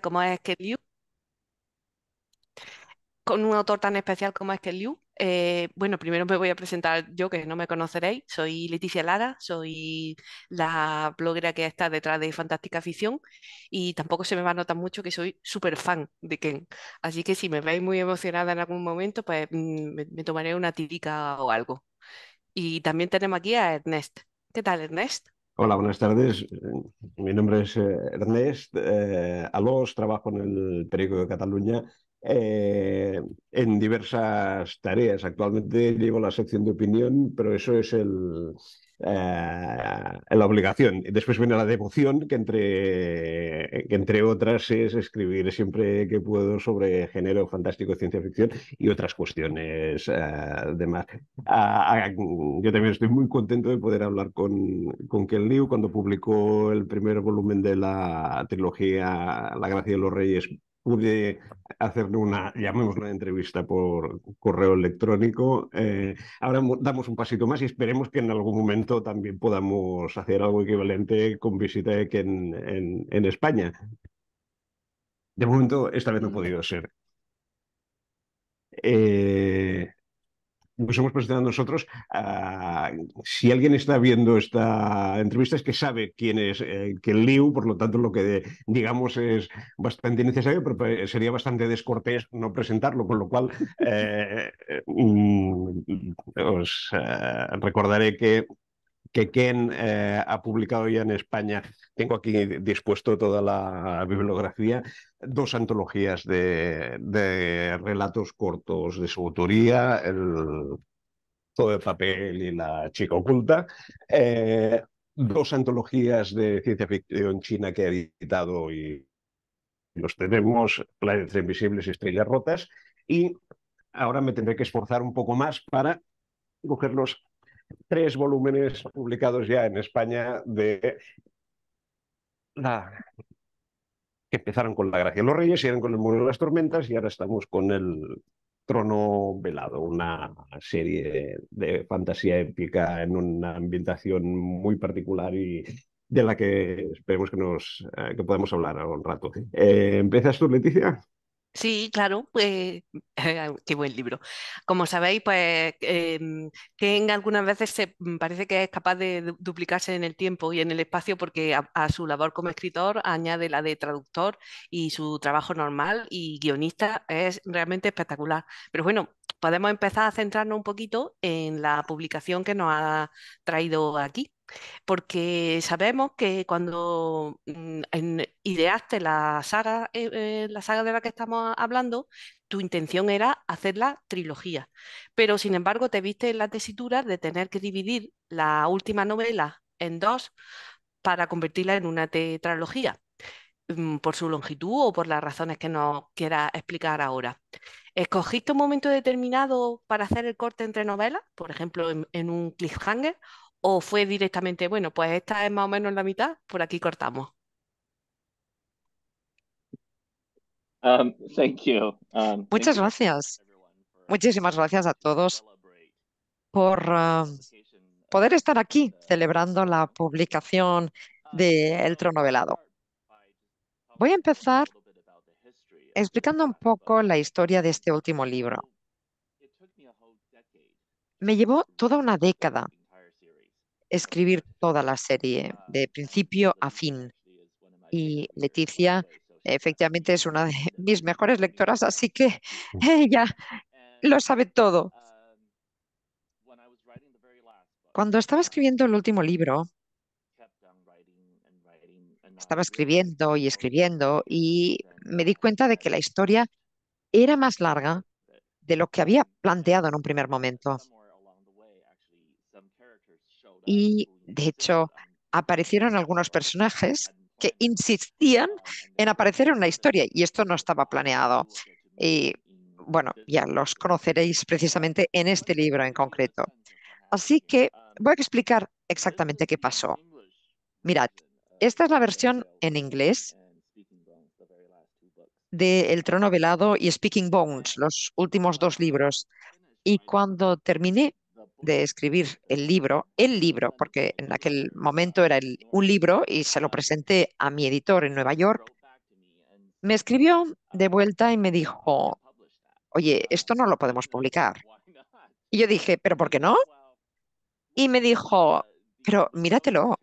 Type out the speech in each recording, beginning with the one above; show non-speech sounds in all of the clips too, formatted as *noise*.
como es que Liu, con un autor tan especial como es que Liu, eh, bueno, primero me voy a presentar yo, que no me conoceréis. Soy Leticia Lara, soy la bloguera que está detrás de Fantástica Ficción y tampoco se me va a notar mucho que soy súper fan de Ken. Así que si me veis muy emocionada en algún momento, pues mm, me, tomaré una tirica o algo. Y también tenemos aquí a Ernest. ¿Qué tal, Ernest? Hola, buenas tardes. Mi nombre es eh, Ernest eh, Alós, trabajo en el periódico de Cataluña eh, en diversas tareas. Actualmente llevo la sección de opinión, pero eso es el, eh, la obligación. Después viene la devoción, que entre, entre otras es escribir siempre que puedo sobre género fantástico, ciencia ficción y otras cuestiones eh, de demás. Ah, ah, yo también estoy muy contento de poder hablar con, con Ken Liu cuando publicó el primer volumen de la trilogía La Gracia de los Reyes pude hacerle una, una entrevista por correo electrónico. Eh, ahora damos un pasito más y esperemos que en algún momento también podamos hacer algo equivalente con visita en, en, en España. De momento, esta vez no ha podido ser. Eh, nos hemos presentado nosotros. Ah, si alguien está viendo esta entrevista es que sabe quién es eh, que Liu, por lo tanto lo que digamos es bastante necesario, pero pues, sería bastante descortés no presentarlo, con lo cual *laughs* eh, mm, os eh, recordaré que que Ken ha publicado ya en España tengo aquí dispuesto toda la bibliografía, dos antologías de, relatos cortos de su autoría, el, todo el papel y la chica oculta. Eh, dos antologías de ciencia ficción china que he editado y los tenemos, Planetas Invisibles y Estrellas Rotas. Y ahora me tendré que esforzar un poco más para coger los tres volúmenes publicados ya en España de que empezaron con la gracia de los reyes, eran con el muro de las tormentas y ahora estamos con el trono velado, una serie de fantasía épica en una ambientación muy particular y de la que esperemos que nos eh, que podamos hablar algún rato. ¿empezas eh, ¿Empiezas tú, Leticia? Sí, claro, pues *laughs* qué buen libro. Como sabéis, pues eh, Ken algunas veces se mm, parece que es capaz de duplicarse en el tiempo y en el espacio porque a, su labor como escritor añade la de traductor y su trabajo normal y guionista es realmente espectacular. Pero bueno, podemos empezar a centrarnos un poquito en la publicación que nos ha traído aquí porque sabemos que cuando mm, ideaste eh, eh, la saga, de la que estamos hablando, tu intención era hacer la trilogía, pero sin embargo te viste en la tesitura de tener que dividir la última novela en dos para convertirla en una tetralogía, mm, por su longitud o por las razones que nos quiera explicar ahora. ¿Escogiste un momento determinado para hacer el corte entre novelas, por ejemplo en un cliffhanger, ¿O fue directamente, bueno, pues esta es más o menos la mitad, por aquí cortamos? Um, *laughs* um, Muchas gracias. Muchísimas gracias a todos por um, poder estar aquí celebrando la publicación de El Tronovelado. Voy a empezar explicando un poco la historia de este último libro. Me llevó toda una década escribir toda la serie, de principio a fin. Y Leticia efectivamente es una de *laughs* mis mejores lectoras, así que ella lo sabe todo. Cuando estaba escribiendo el último libro, estaba escribiendo y escribiendo y me di cuenta de que la historia era más larga de lo que había planteado en un primer momento y de hecho aparecieron algunos personajes que insistían en aparecer en la historia y esto no estaba planeado. Y bueno, ya los conoceréis precisamente en este libro en concreto. Así que voy a explicar exactamente qué pasó. Mirad, esta es la versión en inglés de El trono velado y Speaking Bones, los últimos dos libros. Y cuando terminé de escribir el libro, el libro, porque en aquel momento era un libro y se lo presenté a mi editor en Nueva York, me escribió de vuelta y me dijo, oye, esto no lo podemos publicar. Y yo dije, ¿pero por qué no? Y me dijo, pero míratelo,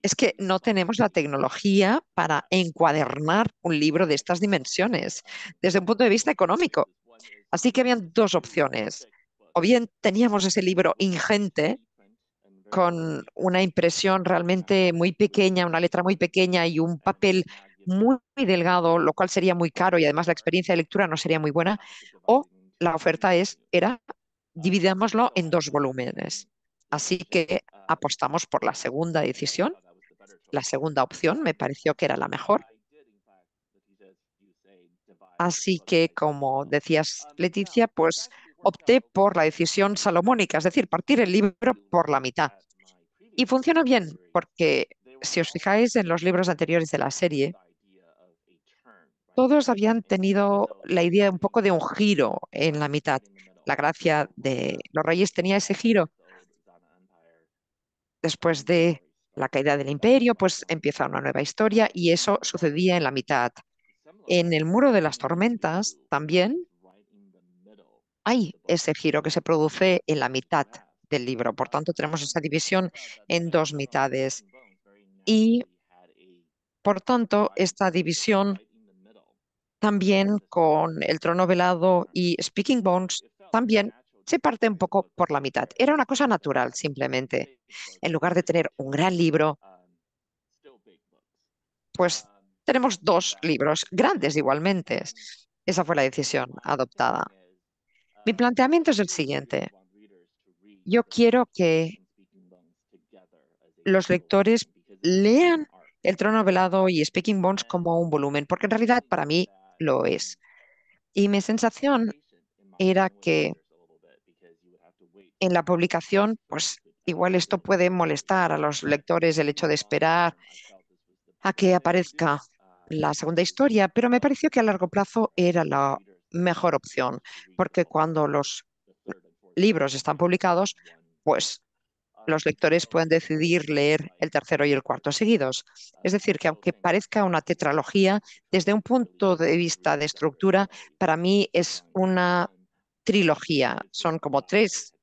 es que no tenemos la tecnología para encuadernar un libro de estas dimensiones desde un punto de vista económico. Así que habían dos opciones o bien teníamos ese libro ingente con una impresión realmente muy pequeña, una letra muy pequeña y un papel muy, delgado, lo cual sería muy caro y además la experiencia de lectura no sería muy buena, o la oferta es, era dividámoslo en dos volúmenes. Así que apostamos por la segunda decisión. La segunda opción me pareció que era la mejor. Así que, como decías, Leticia, pues opté por la decisión salomónica, es decir, partir el libro por la mitad. Y funciona bien, porque si os fijáis en los libros anteriores de la serie, todos habían tenido la idea un poco de un giro en la mitad. La gracia de los reyes tenía ese giro. Después de la caída del imperio, pues empieza una nueva historia y eso sucedía en la mitad. En el muro de las tormentas también hay ese giro que se produce en la mitad del libro. Por tanto, tenemos esa división en dos mitades. Y, por tanto, esta división también con El trono velado y Speaking Bones también se parte un poco por la mitad. Era una cosa natural, simplemente. En lugar de tener un gran libro, pues tenemos dos libros grandes igualmente. Esa fue la decisión adoptada. Mi planteamiento es el siguiente. Yo quiero que los lectores lean El trono velado y Speaking Bones como un volumen, porque en realidad para mí lo es. Y mi sensación era que en la publicación, pues igual esto puede molestar a los lectores el hecho de esperar a que aparezca la segunda historia, pero me pareció que a largo plazo era la mejor opción, porque cuando los libros están publicados, pues los lectores pueden decidir leer el tercero y el cuarto seguidos. Es decir, que aunque parezca una tetralogía, desde un punto de vista de estructura, para mí es una trilogía. Son como tres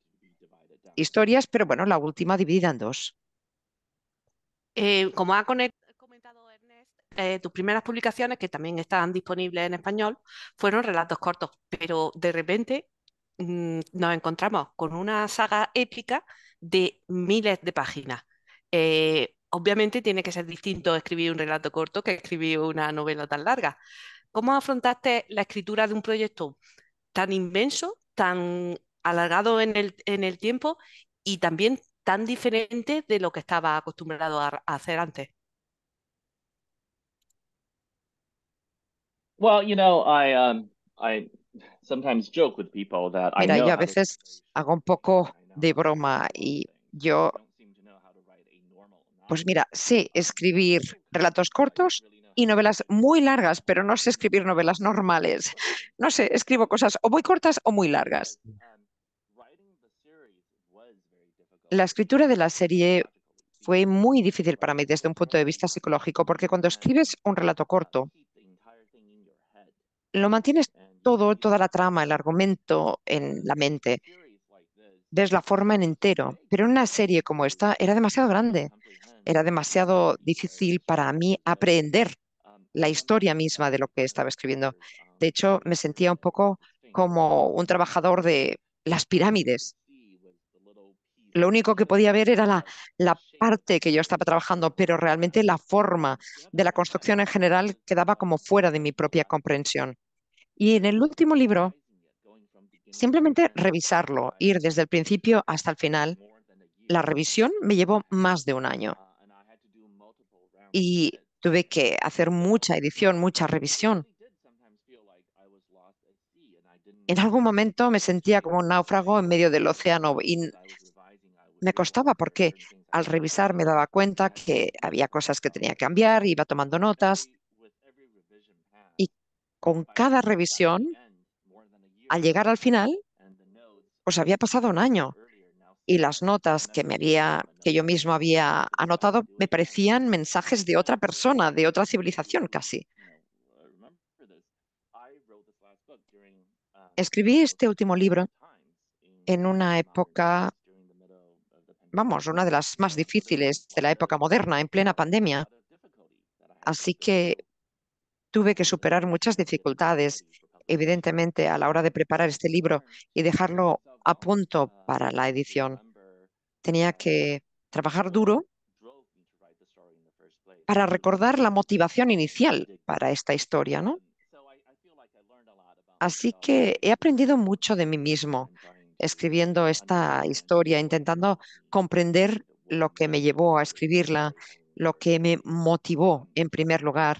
historias, pero bueno, la última dividida en dos. Eh, como ha conectado eh, tus primeras publicaciones, que también están disponibles en español, fueron relatos cortos, pero de repente mm, nos encontramos con una saga épica de miles de páginas. Eh, obviamente tiene que ser distinto escribir un relato corto que escribir una novela tan larga. ¿Cómo afrontaste la escritura de un proyecto tan inmenso, tan alargado en el, tiempo y también tan diferente de lo que estaba acostumbrado a hacer antes? you know, Mira, yo a veces hago un poco de broma y yo pues mira, sé escribir relatos cortos y novelas muy largas, pero no sé escribir novelas normales. No sé, escribo cosas o muy cortas o muy largas. La escritura de la serie fue muy difícil para mí desde un punto de vista psicológico, porque cuando escribes un relato corto, lo mantienes todo, toda la trama, el argumento en la mente. Ves la forma en entero. Pero una serie como esta era demasiado grande. Era demasiado difícil para mí aprender um, la historia misma de lo que estaba escribiendo. Um, de hecho, me sentía un poco como un trabajador de las pirámides lo único que podía ver era la, parte que yo estaba trabajando, pero realmente la forma de la construcción en general quedaba como fuera de mi propia comprensión. Y en el último libro, simplemente revisarlo, ir desde el principio hasta el final, la revisión me llevó más de un año. Y tuve que hacer mucha edición, mucha revisión. En algún momento me sentía como un náufrago en medio del océano me costaba porque al revisar me daba cuenta que había cosas que tenía que cambiar, iba tomando notas y con cada revisión, al llegar al final, pues había pasado un año y las notas que me había que yo mismo había anotado me parecían mensajes de otra persona, de otra civilización casi. Escribí este último libro en una época vamos, una de las más difíciles de la época moderna, en plena pandemia. Así que tuve que superar muchas dificultades, evidentemente, a la hora de preparar este libro y dejarlo a punto para la edición. Tenía que trabajar duro para recordar la motivación inicial para esta historia, ¿no? Así que he aprendido mucho de mí mismo, escribiendo esta historia, intentando comprender lo que me llevó a escribirla, lo que me motivó en primer lugar.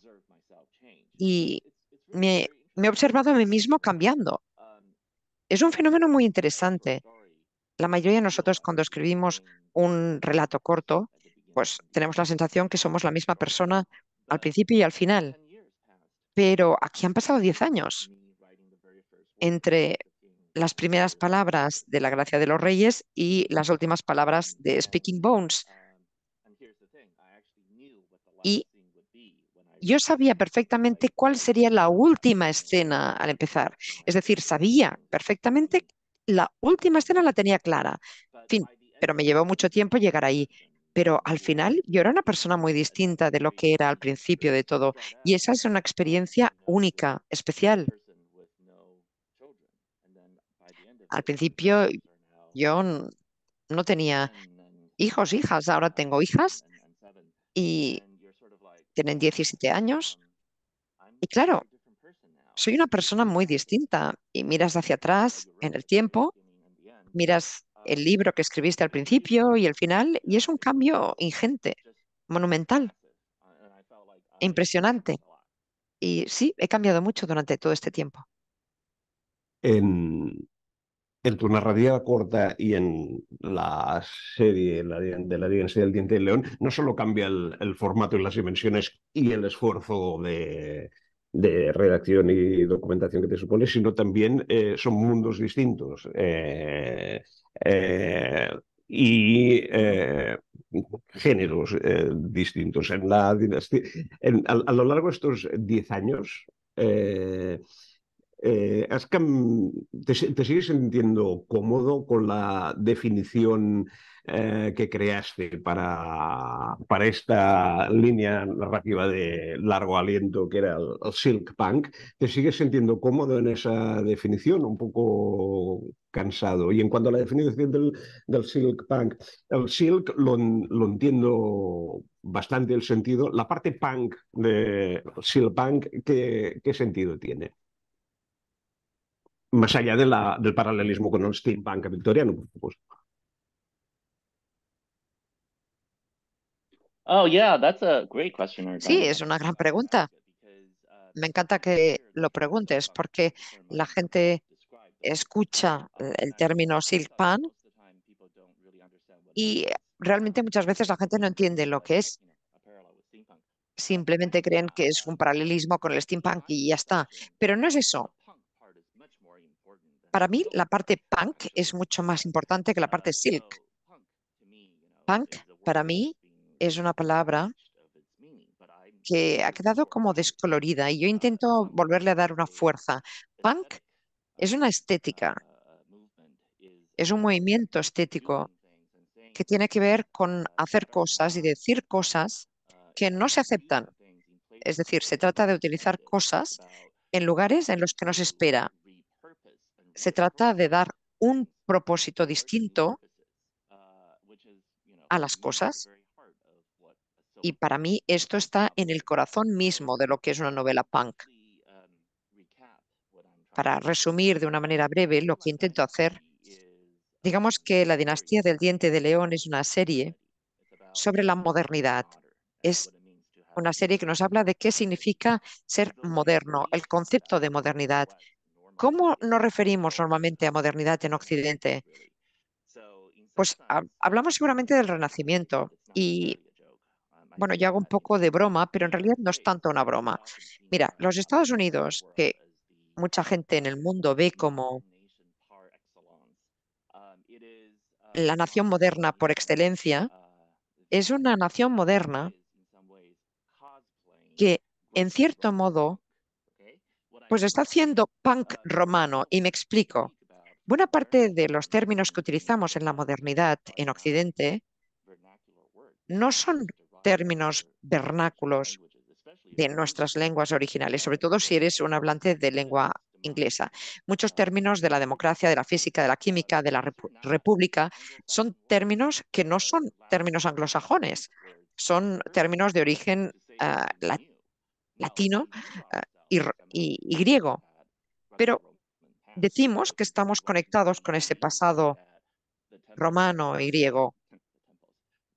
Y me, he observado a mí mismo cambiando. Es un fenómeno muy interesante. La mayoría de nosotros cuando escribimos un relato corto, pues tenemos la sensación que somos la misma persona al principio y al final. Pero aquí han pasado 10 años entre las primeras palabras de la gracia de los reyes y las últimas palabras de Speaking Bones. Y yo sabía perfectamente cuál sería la última escena al empezar. Es decir, sabía perfectamente la última escena la tenía clara. fin, pero me llevó mucho tiempo llegar ahí. Pero al final yo era una persona muy distinta de lo que era al principio de todo. Y esa es una experiencia única, especial. Al principio yo no tenía hijos, hijas, ahora tengo hijas y tienen 17 años. Y claro, soy una persona muy distinta y miras hacia atrás en el tiempo, miras el libro que escribiste al principio y el final y es un cambio ingente, monumental, impresionante. Y sí, he cambiado mucho durante todo este tiempo. En, en tu narrativa corta y en la serie la de, la Dinastía del Diente del León, no solo cambia el, formato y las dimensiones y el esfuerzo de, redacción y documentación que te supone, sino también eh, son mundos distintos. Eh, eh, y géneros distintos. En la dinastía, a, a, lo largo de estos 10 años, eh, mm, te, sigues sintiendo cómodo con la definición eh, que creaste para, esta línea narrativa de largo aliento que era el, Silk Punk? ¿Te sigues sintiendo cómodo en esa definición? Un poco cansado. Y en cuanto a la definición del, del Silk Punk, el Silk lo, lo entiendo bastante el sentido. La parte punk de Silk Punk, qué sentido tiene? más allá de la, del paralelismo con el steampunk victoriano, por supuesto. Oh, sí, es una gran pregunta. Me encanta que lo preguntes porque la gente escucha el término silk pan y realmente muchas veces la gente no entiende lo que es. Simplemente creen que es un paralelismo con el steampunk y ya está. Pero no es eso para mí la parte punk es mucho más importante que la parte silk. Punk para mí es una palabra que ha quedado como descolorida y yo intento volverle a dar una fuerza. Punk es una estética, es un movimiento estético que tiene que ver con hacer cosas y decir cosas que no se aceptan. Es decir, se trata de utilizar cosas en lugares en los que no se espera se trata de dar un propósito distinto a las cosas. Y para mí esto está en el corazón mismo de lo que es una novela punk. Para resumir de una manera breve lo que intento hacer, digamos que La dinastía del diente de león es una serie sobre la modernidad. Es una serie que nos habla de qué significa ser moderno, el concepto de modernidad, ¿Cómo nos referimos normalmente a modernidad en Occidente? Pues hablamos seguramente del Renacimiento y, um, bueno, yo hago un poco de broma, pero en realidad no es tanto una broma. Mira, los Estados Unidos, que mucha gente en el mundo ve como um, um, la nación moderna por excelencia, uh, es una nación moderna que, en cierto modo, pues está haciendo punk romano, y me explico. Buena parte de los términos que utilizamos en la modernidad en Occidente no son términos vernáculos de nuestras lenguas originales, sobre todo si eres un hablante de lengua inglesa. Muchos términos de la democracia, de la física, de la química, de la república, son términos que no son términos anglosajones, son términos de origen ah, latino ah, y, griego. Pero decimos que estamos conectados con ese pasado romano y griego.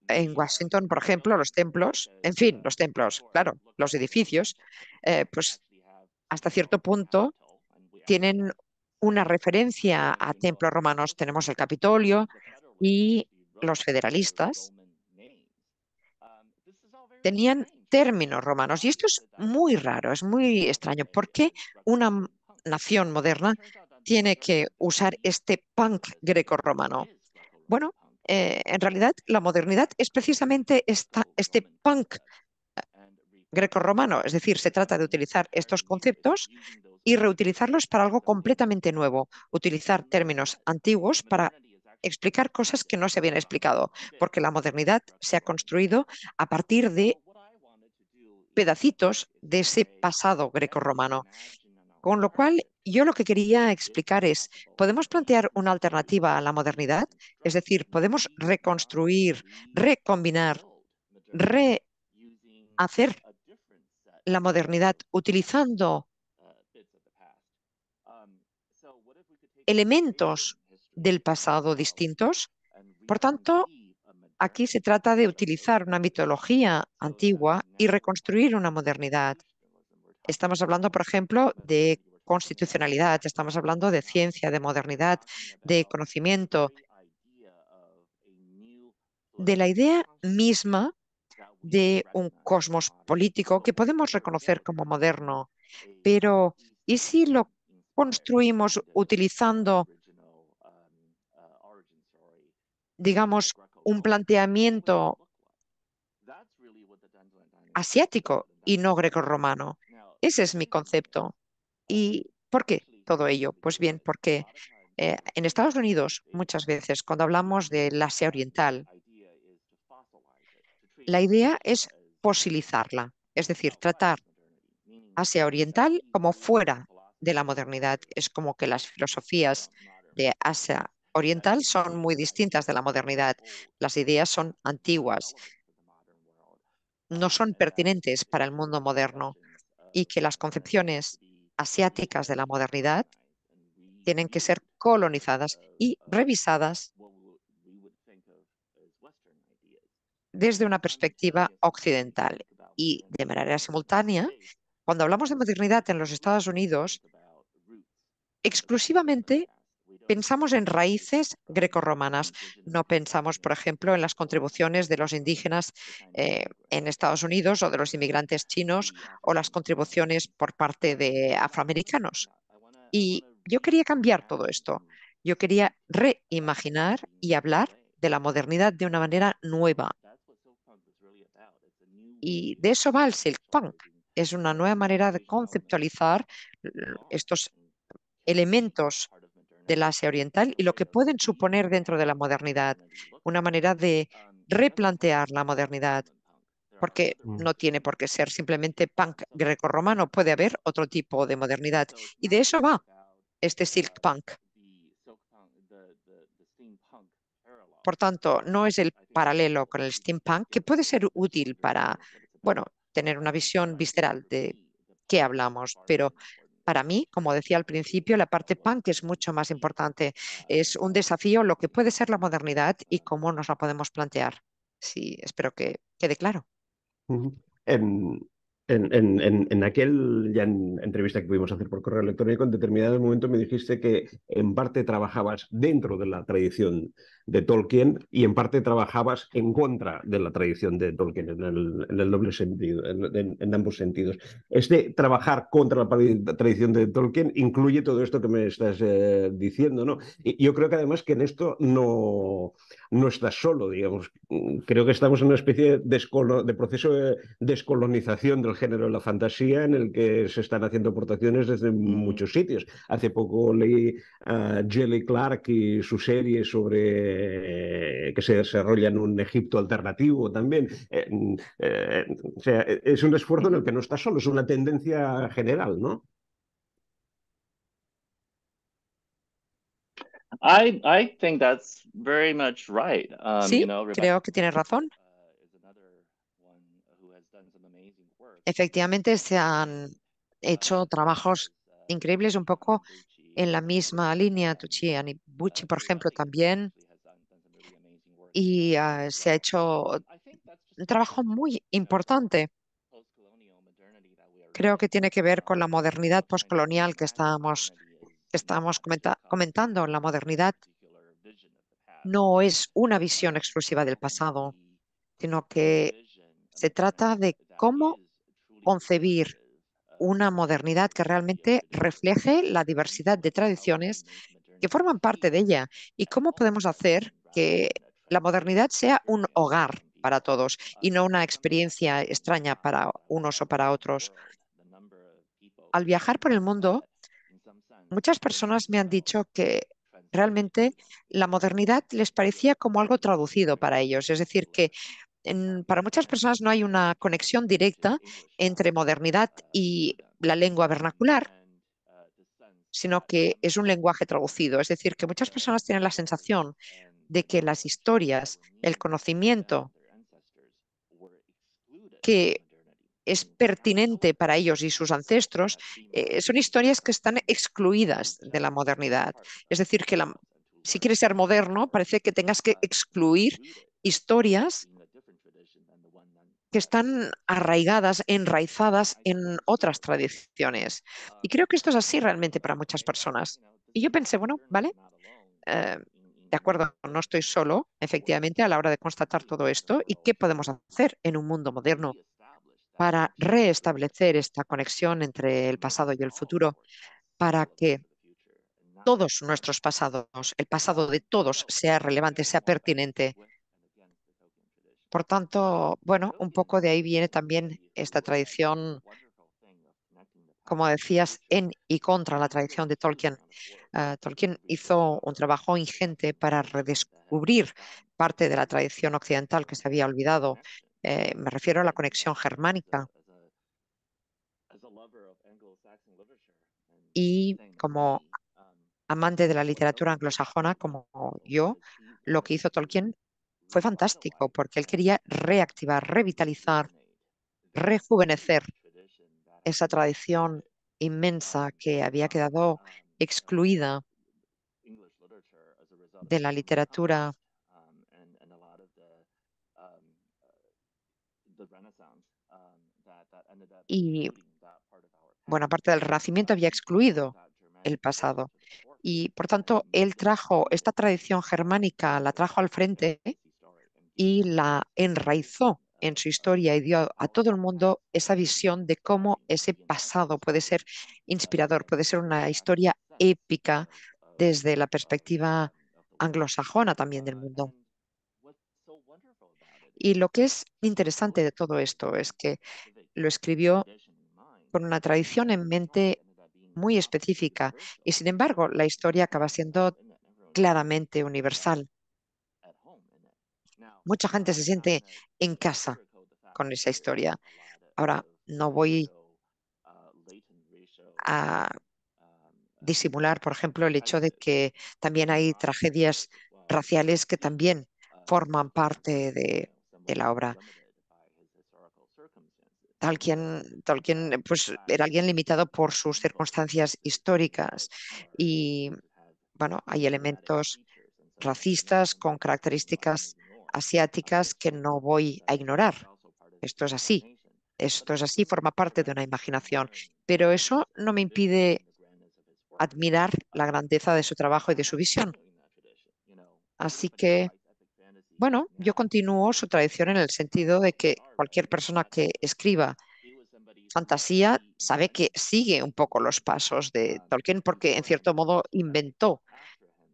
En Washington, por ejemplo, los templos, en fin, los templos, claro, los edificios, eh, pues hasta cierto punto tienen una referencia a templos romanos. Tenemos el Capitolio y los federalistas tenían términos romanos. Y esto es muy raro, es muy extraño. ¿Por qué una nación moderna tiene que usar este punk greco-romano? Bueno, eh, en realidad la modernidad es precisamente este punk eh, greco-romano, es decir, se trata de utilizar estos conceptos y reutilizarlos para algo completamente nuevo, utilizar términos antiguos para explicar cosas que no se habían explicado, porque la modernidad se ha construido a partir de pedacitos de ese pasado grecorromano. Con lo cual, yo lo que quería explicar es, ¿podemos plantear una alternativa a la modernidad? Es decir, ¿podemos reconstruir, recombinar, rehacer la modernidad utilizando elementos del pasado distintos? Por tanto, Aquí se trata de utilizar una mitología antigua y reconstruir una modernidad. Estamos hablando, por ejemplo, de constitucionalidad, estamos hablando de ciencia, de modernidad, de conocimiento, de la idea misma de un cosmos político que podemos reconocer como moderno. Pero, ¿y si lo construimos utilizando, digamos, un planteamiento asiático y no greco-romano. Ese es mi concepto. ¿Y por qué todo ello? Pues bien, porque eh, en Estados Unidos muchas veces cuando hablamos del Asia Oriental, la idea es fosilizarla, es decir, tratar Asia Oriental como fuera de la modernidad. Es como que las filosofías de Asia oriental son muy distintas de la modernidad. Las ideas son antiguas, no son pertinentes para el mundo moderno y que las concepciones asiáticas de la modernidad tienen que ser colonizadas y revisadas desde una perspectiva occidental. Y de manera simultánea, cuando hablamos de modernidad en los Estados Unidos, exclusivamente Pensamos en raíces grecorromanas. No pensamos, por ejemplo, en las contribuciones de los indígenas eh, en Estados Unidos o de los inmigrantes chinos o las contribuciones por parte de afroamericanos. Y yo quería cambiar todo esto. Yo quería reimaginar y hablar de la modernidad de una manera nueva. Y de eso va el Silk Punk. Es una nueva manera de conceptualizar estos elementos del Asia Oriental y lo que pueden suponer dentro de la modernidad, una manera de replantear la modernidad, porque mm. no tiene por qué ser simplemente punk grecorromano, puede haber otro tipo de modernidad. Y de eso va este silk punk. Por tanto, no es el paralelo con el steampunk que puede ser útil para, bueno, tener una visión visceral de qué hablamos, pero para mí, como decía al principio, la parte punk es mucho más importante. Es un desafío lo que puede ser la modernidad y cómo nos la podemos plantear. Sí, espero que quede claro. En, en, en aquel entrevista que pudimos hacer por correo electrónico, en determinado momento me dijiste que en parte trabajabas dentro de la tradición de Tolkien y en parte trabajabas en contra de la tradición de Tolkien en el, en el doble sentido, en, ambos sentidos. Este trabajar contra la tradición de Tolkien incluye todo esto que me estás eh, diciendo, ¿no? Y yo creo que además que en esto no, no estás solo, digamos. Creo que estamos en una especie de, de proceso de descolonización del género de la fantasía en el que se están haciendo aportaciones desde muchos sitios. Hace poco leí a Jelly Clark y su serie sobre eh, que se desarrolla en un Egipto alternativo también. Eh, mm, eh, o sea, es un esfuerzo en el que no está solo, es una tendencia general, ¿no? creo que tiene razón. Uh, Efectivamente, se han hecho uh, trabajos uh, increíbles un poco en la misma línea. y Anibuchi, por ejemplo, también y ah, se ha hecho un trabajo muy importante. Creo que tiene que ver con la modernidad postcolonial que estábamos, estábamos comentando. La modernidad no es una visión exclusiva del pasado, sino que se trata de cómo concebir una modernidad que realmente refleje la diversidad de tradiciones que forman parte de ella y cómo podemos hacer que la modernidad sea un hogar para todos y no una experiencia extraña para unos o para otros. Al viajar por el mundo, muchas personas me han dicho que realmente la modernidad les parecía como algo traducido para ellos, es decir, que para muchas personas no hay una conexión directa entre modernidad y la lengua vernacular, sino que es un lenguaje traducido. Es decir, que muchas personas tienen la sensación de que las historias, el conocimiento que es pertinente para ellos y sus ancestros, eh, son historias que están excluidas de la modernidad. Es decir, que si quieres ser moderno, parece que tengas que excluir historias que están arraigadas, enraizadas en otras tradiciones. Y creo que esto es así realmente para muchas personas. Y yo pensé, bueno, ¿vale? Eh, de acuerdo, no estoy solo, efectivamente, a la hora de constatar todo esto y qué podemos hacer en un mundo moderno para reestablecer esta conexión entre el pasado y el futuro, para que todos nuestros pasados, el pasado de todos, sea relevante, sea pertinente. Por tanto, bueno, un poco de ahí viene también esta tradición como decías, en y contra la tradición de Tolkien. Eh, Tolkien hizo un trabajo ingente para redescubrir parte de la tradición occidental que se había olvidado. Eh, me refiero a la conexión germánica. Y como amante de la literatura anglosajona, como yo, lo que hizo Tolkien fue fantástico porque él quería reactivar, revitalizar, rejuvenecer esa tradición inmensa que había quedado excluida de la literatura y buena parte del Renacimiento había excluido el pasado. Y por tanto, él trajo esta tradición germánica, la trajo al frente y la enraizó en su historia y dio a todo el mundo esa visión de cómo ese pasado puede ser inspirador, puede ser una historia épica desde la perspectiva anglosajona también del mundo. Y lo que es interesante de todo esto es que lo escribió con una tradición en mente muy específica y sin embargo la historia acaba siendo claramente universal mucha gente se siente en casa con esa historia. Ahora, no voy a disimular, por ejemplo, el hecho de que también hay tragedias raciales que también forman parte de, la obra. Tal quien pues, era alguien limitado por sus circunstancias históricas y bueno, hay elementos racistas con características asiáticas que no voy a ignorar. Esto es así. Esto es así, forma parte de una imaginación. Pero eso no me impide admirar la grandeza de su trabajo y de su visión. Así que, bueno, yo continúo su tradición en el sentido de que cualquier persona que escriba fantasía sabe que sigue un poco los pasos de Tolkien porque en cierto modo inventó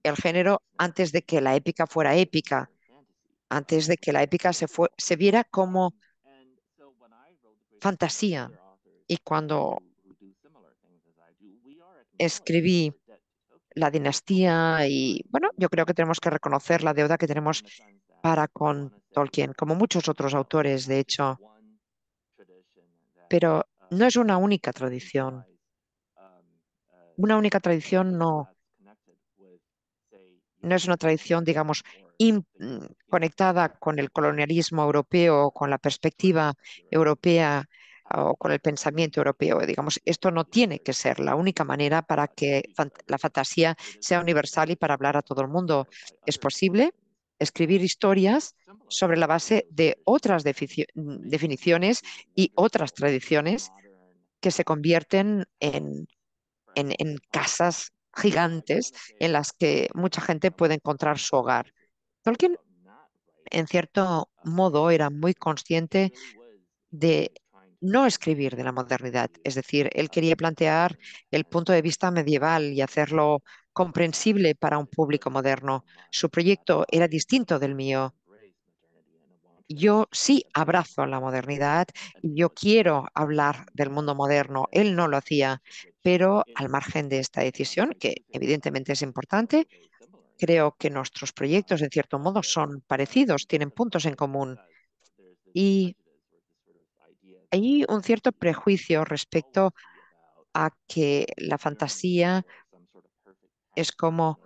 el género antes de que la épica fuera épica antes de que la épica se, se viera como fantasía. Y cuando escribí la dinastía y bueno, yo creo que tenemos que reconocer la deuda que tenemos para con Tolkien, como muchos otros autores, de hecho. Pero no es una única tradición. Una única tradición no. No es una tradición, digamos, conectada con el colonialismo europeo, con la perspectiva europea o con el pensamiento europeo. Digamos, esto no tiene que ser la única manera para que la fantasía sea universal y para hablar a todo el mundo. Es posible escribir historias sobre la base de otras definiciones y otras tradiciones que se convierten en, en casas gigantes en las que mucha gente puede encontrar su hogar. Tolkien, en cierto modo, era muy consciente de no escribir de la modernidad. Es decir, él quería plantear el punto de vista medieval y hacerlo comprensible para un público moderno. Su proyecto era distinto del mío. Yo sí abrazo la modernidad y yo quiero hablar del mundo moderno. Él no lo hacía, pero al margen de esta decisión, que evidentemente es importante, Creo que nuestros proyectos, en cierto modo, son parecidos, tienen puntos en común. Y hay un cierto prejuicio respecto a que la fantasía es como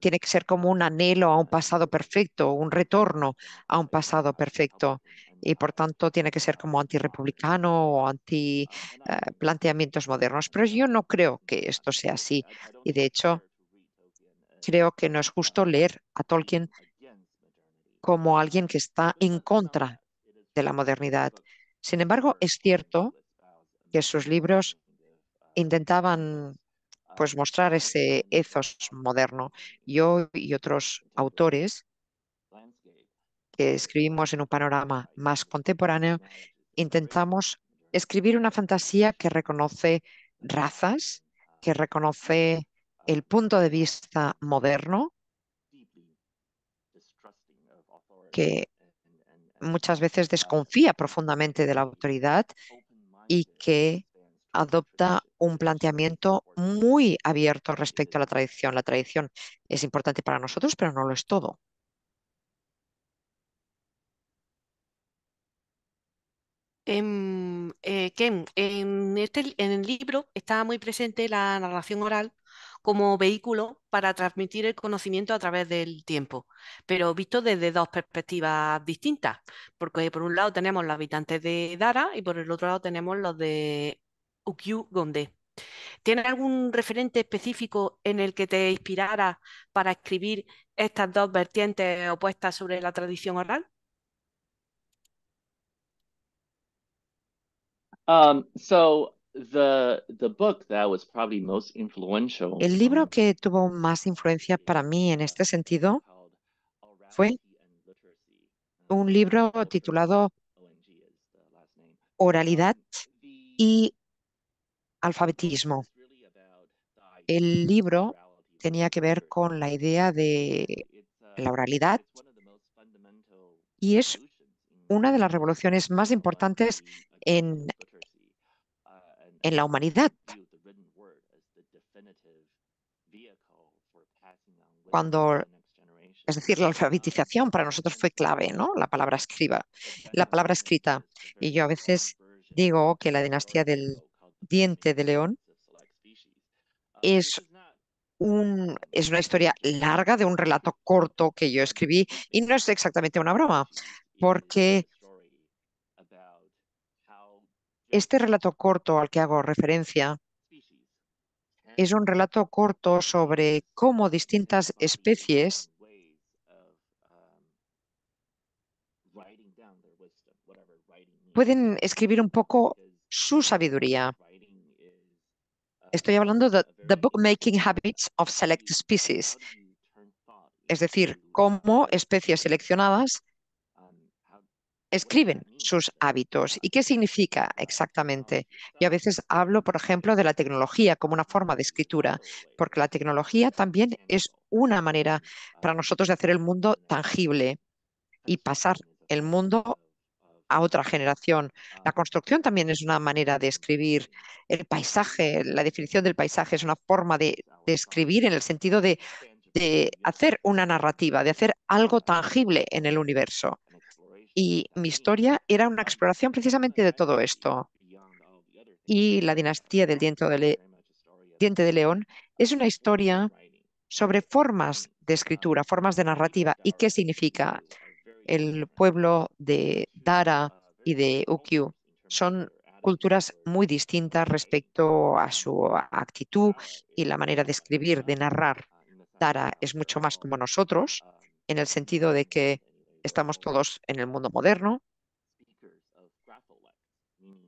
tiene que ser como un anhelo a un pasado perfecto, un retorno a un pasado perfecto. Y por tanto tiene que ser como antirepublicano o anti eh, planteamientos modernos. Pero yo no creo que esto sea así. Y de hecho, creo que no es justo leer a Tolkien como alguien que está en contra de la modernidad. Sin embargo, es cierto que sus libros intentaban pues mostrar ese ethos moderno. Yo y otros autores que escribimos en un panorama más contemporáneo intentamos escribir una fantasía que reconoce razas, que reconoce el punto de vista moderno que muchas veces desconfía profundamente de la autoridad y que adopta un planteamiento muy abierto respecto a la tradición. La tradición es importante para nosotros, pero no lo es todo. Em, eh, Ken, en, este, en el libro está muy presente la narración oral como vehículo para transmitir el conocimiento a través del tiempo, pero visto desde dos perspectivas distintas, porque por un lado tenemos los habitantes de Dara y por el otro lado tenemos los de Ukyu Gonde. ¿Tiene algún referente específico en el que te inspirara para escribir estas dos vertientes opuestas sobre la tradición oral? Um, so el libro que tuvo más influencia para mí en este sentido fue un libro titulado Oralidad um, y Alfabetismo. El libro tenía que ver con la idea de uh, la oralidad y es una de las revoluciones más importantes en en la humanidad. Cuando, es decir, la alfabetización para nosotros fue clave, ¿no? La palabra escriba, la palabra escrita. Y yo a veces digo que la dinastía del diente de león uh, es un, es una historia larga de un relato corto que yo escribí y no es exactamente una broma, porque este relato corto al que hago referencia eh. es un relato corto sobre cómo distintas especies um, pueden escribir un poco su sabiduría. Estoy hablando de The Bookmaking Habits of Select Species, es decir, cómo especies seleccionadas escriben sus hábitos. ¿Y qué significa exactamente? Y a veces hablo, por ejemplo, de la tecnología como una forma de escritura, porque la tecnología también es una manera para nosotros de hacer el mundo tangible y pasar el mundo a otra generación. La construcción también es una manera de escribir. El paisaje, la definición del paisaje es una forma de, escribir en el sentido de hacer una narrativa, de hacer algo tangible en el universo. Y mi historia era una exploración precisamente de todo esto. Y la dinastía del diente de, león es una historia sobre formas de escritura, formas de narrativa y qué significa el pueblo de Dara y de Ukyu. Son culturas muy distintas respecto a su actitud y la manera de escribir, de narrar. Dara es mucho más como nosotros, en el sentido de que estamos todos en el mundo moderno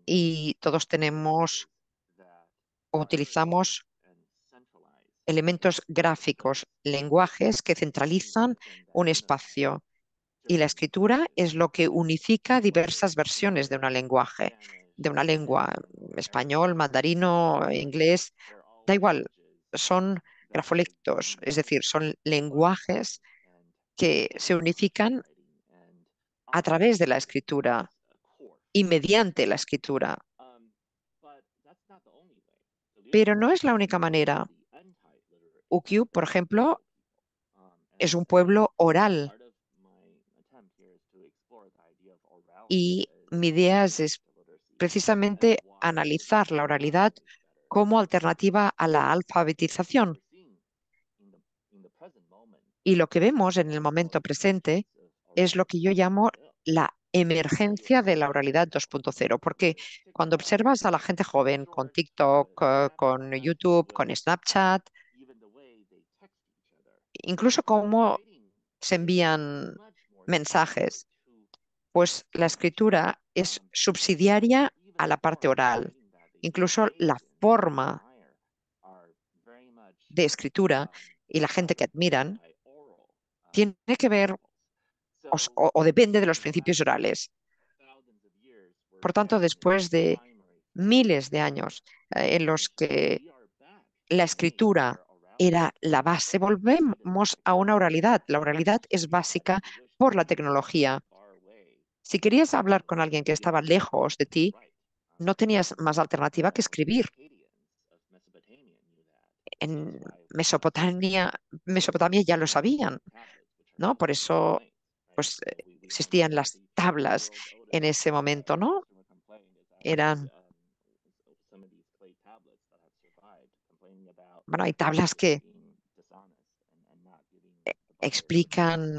y todos tenemos o utilizamos elementos gráficos, lenguajes que centralizan un espacio. Y la escritura es lo que unifica diversas versiones de, una lenguaje, de una lengua, español, mandarino, inglés, da igual, son grafolectos, es decir, son lenguajes que se unifican a través de la escritura y mediante la escritura. Pero no es la única manera. Ukiu, por ejemplo, es un pueblo oral. Y mi idea es precisamente analizar la oralidad como alternativa a la alfabetización. Y lo que vemos en el momento presente es lo que yo llamo la emergencia de la oralidad 2.0, porque cuando observas a la gente joven con TikTok, eh, con YouTube, con Snapchat, incluso cómo se envían mensajes, pues la escritura es subsidiaria a la parte oral. Incluso la forma de escritura y la gente que admiran tiene que ver o, depende de los principios orales. Por tanto, después de miles de años eh, en los que la escritura era la base, volvemos a una oralidad. La oralidad es básica por la tecnología. Si querías hablar con alguien que estaba lejos de ti, no tenías más alternativa que escribir. En Mesopotamia, Mesopotamia ya lo sabían, ¿no? Por eso pues, eh, existían las tablas en ese momento, ¿no? Eran um, bueno, hay tablas que e, explican,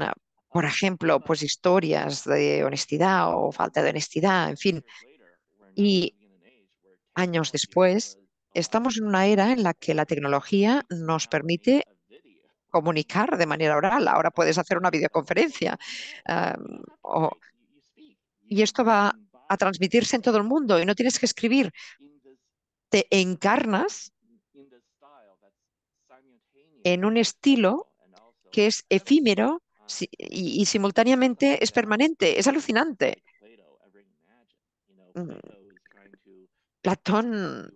por ejemplo, pues historias de honestidad o falta de honestidad, en fin. Y años después, estamos en una era en la que la tecnología nos permite comunicar de manera oral, ahora puedes hacer una videoconferencia. Ah, y esto va a transmitirse en todo el mundo y no tienes que escribir. Te encarnas en un estilo que es efímero y simultáneamente es permanente. Es alucinante. Mm. Platón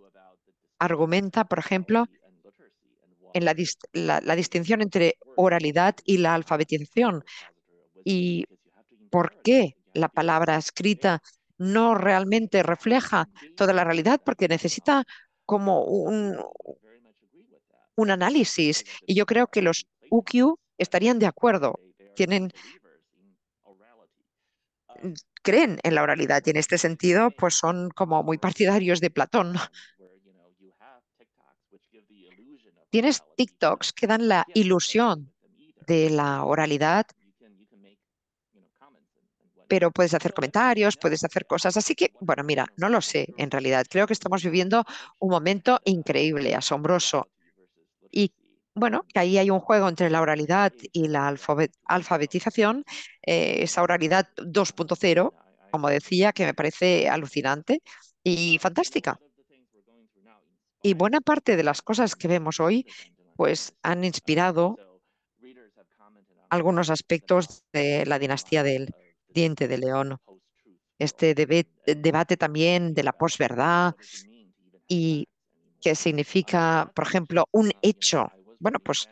argumenta, por ejemplo, en la, distinción entre oralidad y la alfabetización. ¿Y por qué la palabra escrita no realmente refleja toda la realidad? Porque necesita como un, un análisis. Y yo creo que los UQ estarían de acuerdo. Tienen creen en la oralidad y en este sentido pues son como muy partidarios de Platón Tienes TikToks que dan la ilusión de la oralidad, pero puedes hacer comentarios, puedes hacer cosas. Así que, bueno, mira, no lo sé en realidad. Creo que estamos viviendo un momento increíble, asombroso. Y bueno, que ahí hay un juego entre la oralidad y la alfabetización, eh, esa oralidad 2.0, como decía, que me parece alucinante y fantástica. Y buena parte de las cosas que vemos hoy pues, han inspirado algunos aspectos de la dinastía del diente de león. Este debate también de la posverdad y qué significa, por ejemplo, un hecho. Bueno, pues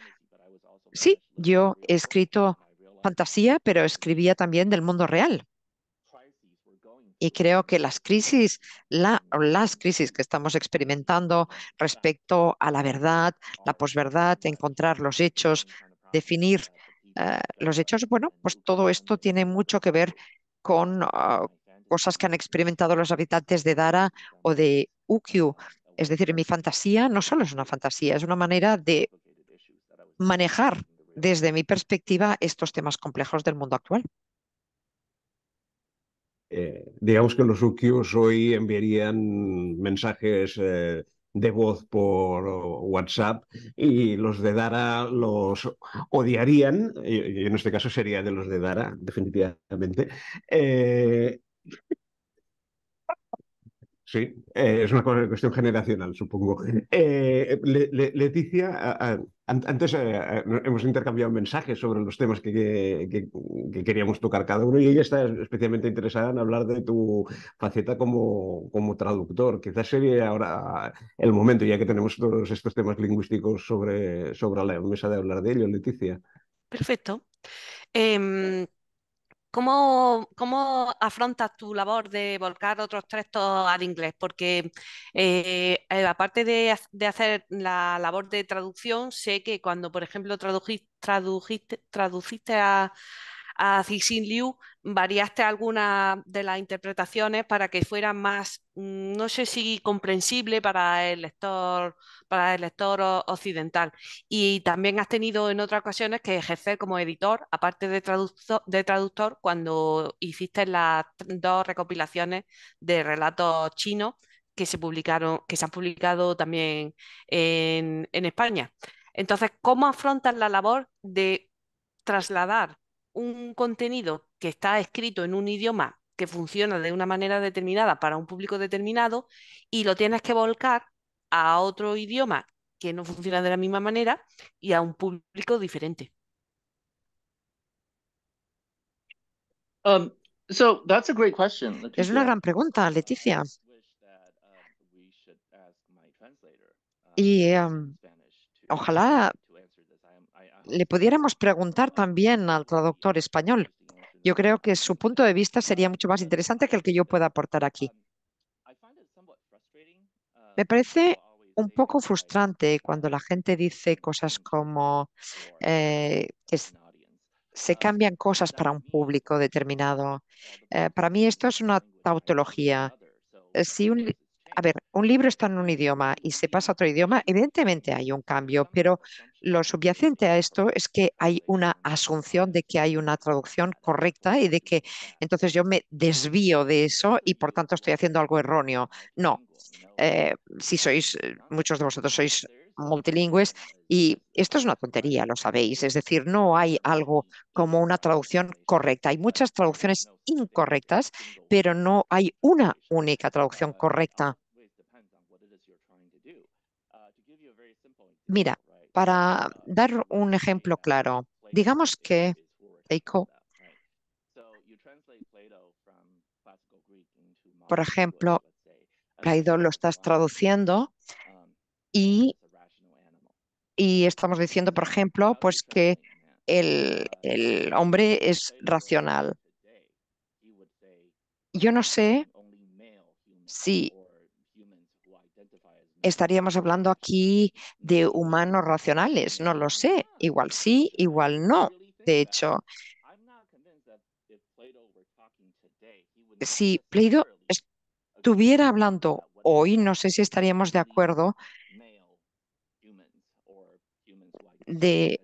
sí, yo he escrito fantasía, pero escribía también del mundo real. Y creo que las crisis, las crisis que estamos experimentando respecto a la verdad, la posverdad, encontrar los hechos, definir eh, los hechos, bueno, pues todo esto tiene mucho que ver con ah, cosas que han experimentado los habitantes de Dara o de Ukyu. Es decir, mi fantasía no solo es una fantasía, es una manera de manejar desde mi perspectiva estos temas complejos del mundo actual. Eh, digamos que los ukios hoy enviarían mensajes eh, de voz por WhatsApp y los de Dara los odiarían, y, en este caso sería de los de Dara, definitivamente. Eh, Sí, eh, es una cuestión generacional, supongo. Eh, Leticia, antes eh, hemos intercambiado mensajes sobre los temas que, queríamos tocar cada uno y ella está especialmente interesada en hablar de tu faceta como, traductor. Quizás sería ahora el momento, ya que tenemos todos estos temas lingüísticos sobre, la mesa, de hablar de ello, Leticia. Perfecto. Em, ¿Cómo, afrontas tu labor de volcar otros textos al inglés? Porque eh, eh, aparte de, hacer la labor de traducción, sé que cuando, por ejemplo, traduciste a, a Liu, variaste algunas de las interpretaciones para que fuera más, mm, no sé si comprensible para el lector, para el lector occidental. Y también has tenido en otras ocasiones que ejercer como editor, aparte de traductor, de traductor cuando hiciste las dos recopilaciones de relatos chinos que se publicaron, que se han publicado también en, en España. Entonces, ¿cómo afrontas la labor de trasladar un contenido que está escrito en un idioma que funciona de una manera determinada para un público determinado y lo tienes que volcar a otro idioma que no funciona de la misma manera y a un público diferente. Um, es una gran pregunta, Leticia. Y um, ojalá le pudiéramos preguntar también al traductor español. Yo creo que su punto de vista sería mucho más interesante que el que yo pueda aportar aquí. Me parece un poco frustrante cuando la gente dice cosas como eh, que se cambian cosas para un público determinado. Eh, para mí esto es una tautología. Si un a ver, un libro está en un idioma y se pasa a otro idioma, evidentemente hay un cambio, pero lo subyacente a esto es que hay una asunción de que hay una traducción correcta y de que entonces yo me desvío de eso y por tanto estoy haciendo algo erróneo. No, eh, si sois, eh, muchos de vosotros sois multilingües y esto es una tontería, lo sabéis, es decir, no hay algo como una traducción correcta, hay muchas traducciones incorrectas, pero no hay una única traducción correcta Mira, para dar un ejemplo claro, digamos que por ejemplo, Plato lo estás traduciendo y, y estamos diciendo, por ejemplo, pues que el, el hombre es racional. Yo no sé si estaríamos hablando aquí de humanos racionales. No lo sé. Igual sí, igual no. De hecho, si Plato estuviera hablando hoy, no sé si estaríamos de acuerdo de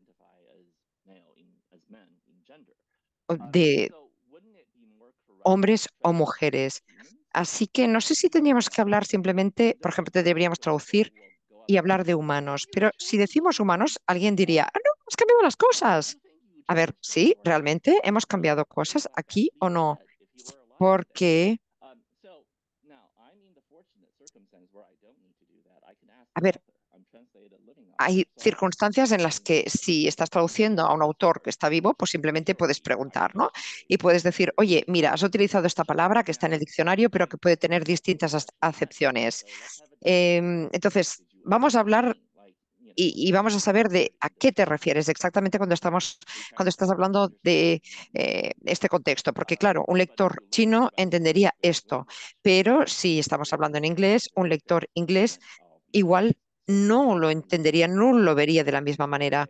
hombres o mujeres. Así que no sé si teníamos que hablar simplemente, por ejemplo, deberíamos traducir y hablar de humanos. Pero si decimos humanos, alguien diría, ah, no, hemos cambiado las cosas. A ver, sí, realmente hemos cambiado cosas aquí o no. Porque, um, a ver, hay circunstancias en las que si estás traduciendo a un autor que está vivo, pues simplemente puedes preguntar, ¿no? Y puedes decir, oye, mira, has utilizado esta palabra que está en el diccionario, pero que puede tener distintas acepciones. Em, entonces, vamos a hablar y, vamos a saber de a qué te refieres exactamente cuando estamos cuando estás hablando de eh, este contexto, porque claro, un lector chino entendería esto, pero si estamos hablando en inglés, un lector inglés igual no lo entendería, no lo vería de la misma manera.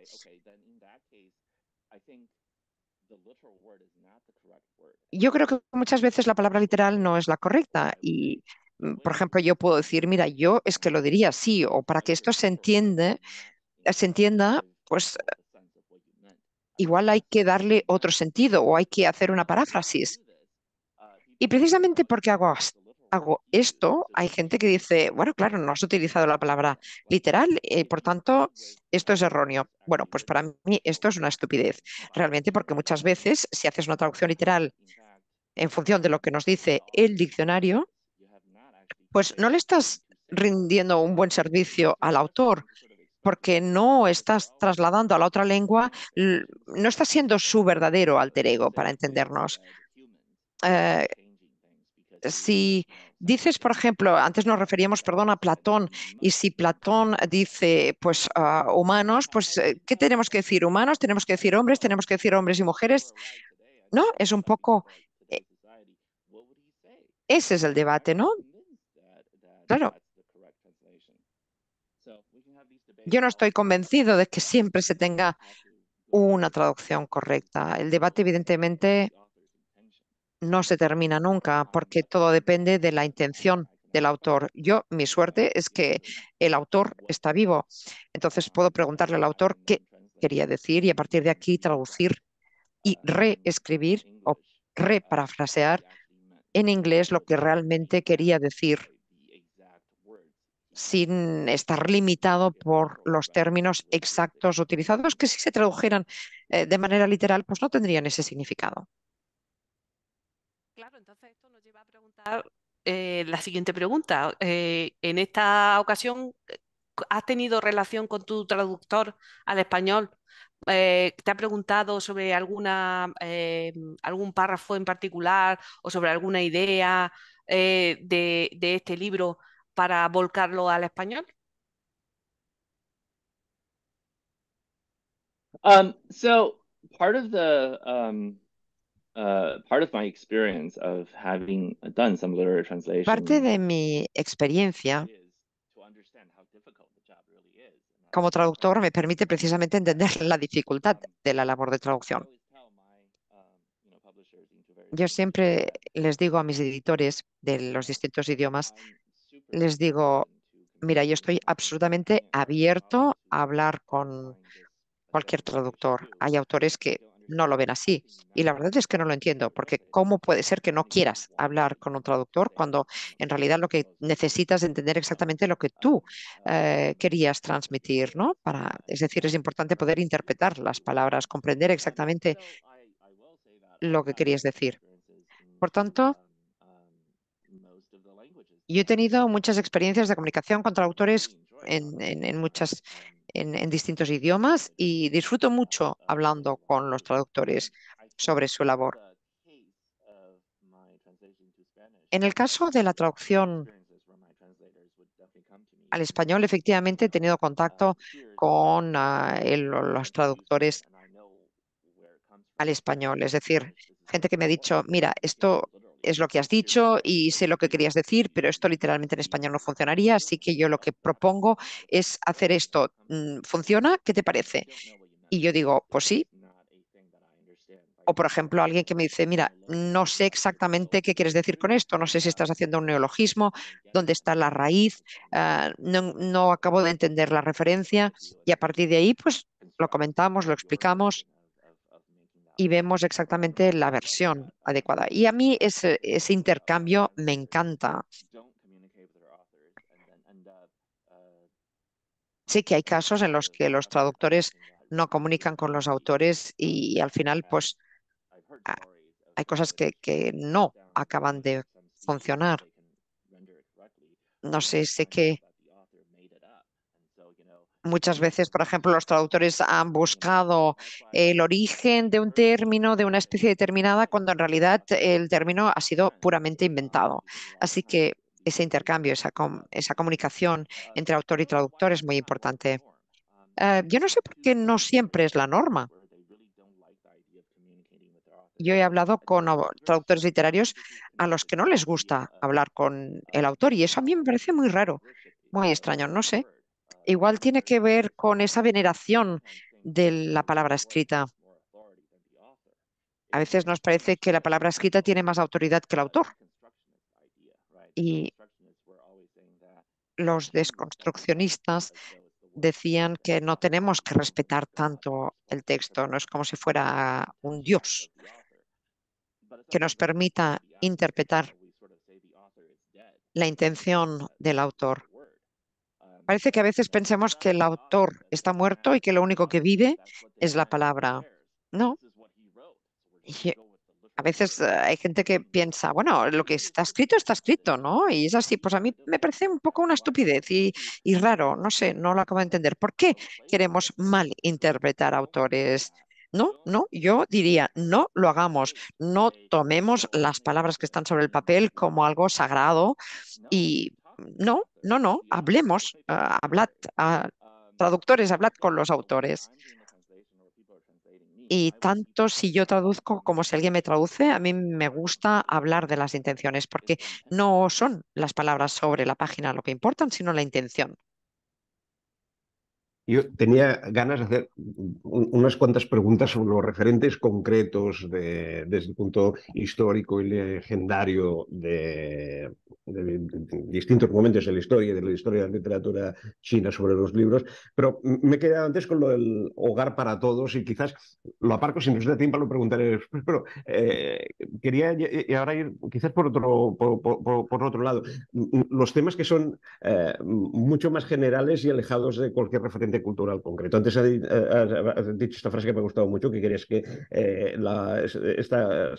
Yo creo que muchas veces la palabra literal no es la correcta y mm, por ejemplo, yo puedo decir, mira, yo es que lo diría así, o para que esto se entiende, se entienda, pues igual hay que darle otro sentido o hay que hacer una paráfrasis. Uh, y precisamente porque hago hago esto, hay gente que dice, bueno, claro, no has utilizado la palabra literal, y eh, por tanto, esto es erróneo. Bueno, pues para mí esto es una estupidez, realmente, porque muchas veces si haces una traducción literal en función de lo que nos dice el diccionario, pues no le estás rindiendo un buen servicio al autor, porque no estás trasladando a la otra lengua, no estás siendo su verdadero alter ego, para entendernos. Eh, si dices, por ejemplo, antes nos referíamos, perdón, a Platón, y si Platón dice, pues, ah, humanos, pues, eh, ¿qué tenemos que decir? ¿Humanos? ¿Tenemos que decir hombres? ¿Tenemos que decir hombres y mujeres? ¿No? Es un poco... Eh, ese es el debate, ¿no? Claro. Yo no estoy convencido de que siempre se tenga una traducción correcta. El debate, evidentemente, no se termina nunca porque todo depende de la intención del autor. Yo, mi suerte es que el autor está vivo. Entonces puedo preguntarle al autor qué quería decir y a partir de aquí traducir y reescribir o reparafrasear en inglés lo que realmente quería decir sin estar limitado por los términos exactos utilizados, que si se tradujeran eh, de manera literal, pues no tendrían ese significado. Claro, entonces esto nos lleva a preguntar eh, la siguiente pregunta. Eh, en esta ocasión, eh, ¿has tenido relación con tu traductor al español? ¿Te ha preguntado sobre alguna, algún párrafo en particular o sobre alguna idea de, este libro para volcarlo al español? Um, so part of um, Parte de mi experiencia como traductor me permite precisamente entender la dificultad um, de la labor de traducción. Um, yo siempre les digo a mis editores de los distintos idiomas, les digo, mira, yo estoy absolutamente abierto a hablar con cualquier traductor. Hay autores que no lo ven así. Y la verdad es que no lo entiendo, porque ¿cómo puede ser que no quieras hablar con un traductor cuando en realidad lo que necesitas es entender exactamente lo que tú eh, querías transmitir? ¿no? Para, es decir, es importante poder interpretar las palabras, comprender exactamente lo que querías decir. Por tanto, yo he tenido muchas experiencias de comunicación con traductores en, en, en muchas en, distintos idiomas y disfruto mucho hablando con los traductores sobre su labor. En el caso de la traducción al español, efectivamente he tenido contacto con ah, los traductores al español, es decir, gente que me ha dicho, mira, esto es lo que has dicho y sé lo que querías decir, pero esto literalmente en español no funcionaría, así que yo lo que propongo es hacer esto. Mm, ¿Funciona? ¿Qué te parece? Y yo digo, pues sí. O, por ejemplo, alguien que me dice, mira, no sé exactamente qué quieres decir con esto, no sé si estás haciendo un neologismo, dónde está la raíz, ah, no, no acabo de entender la referencia y a partir de ahí, pues lo comentamos, lo explicamos y vemos exactamente la versión adecuada. Y a mí ese, ese intercambio me encanta. Sí que hay casos en los que los traductores no comunican con los autores y, al final pues hay cosas que, que, no acaban de funcionar. No sé, sé que Muchas veces, por ejemplo, los traductores han buscado el origen de un término, de una especie determinada, cuando en realidad el término ha sido puramente inventado. Así que ese intercambio, esa, comunicación entre autor y traductor es muy importante. Eh, yo no sé por qué no siempre es la norma. Yo he hablado con traductores literarios a los que no les gusta hablar con el autor y eso a mí me parece muy raro, muy extraño, no sé igual tiene que ver con esa veneración de la palabra escrita. A veces nos parece que la palabra escrita tiene más autoridad que el autor. Y los desconstruccionistas decían que no tenemos que respetar tanto el texto, no es como si fuera un dios que nos permita interpretar la intención del autor. Parece que a veces pensemos que el autor está muerto y que lo único que vive es la palabra. No. a veces eh, hay gente que piensa, bueno, lo que está escrito está escrito, ¿no? Y es así, pues a mí me parece un poco una estupidez y, raro, no sé, no lo acabo de entender. ¿Por qué queremos malinterpretar autores? No, no, yo diría, no lo hagamos, no tomemos las palabras que están sobre el papel como algo sagrado y no, no, no, hablemos, ah, hablad, ah, traductores, hablad con los autores. Y tanto si yo traduzco como si alguien me traduce, a mí me gusta hablar de las intenciones, porque no son las palabras sobre la página lo que importan, sino la intención. Yo tenía ganas de hacer unas cuantas preguntas sobre los referentes concretos desde el punto histórico y legendario de, distintos momentos de la historia, de la historia de la literatura china sobre los libros, pero me quedado antes con lo del hogar para todos y quizás lo aparco si me da tiempo, lo preguntaré después, pero eh, quería y ahora ir quizás por otro, por, otro lado. Los temas que son eh, mucho más generales y alejados de cualquier referente cultural concreto. Antes eh, has dicho esta frase que me ha gustado mucho, que querías que eh, esta,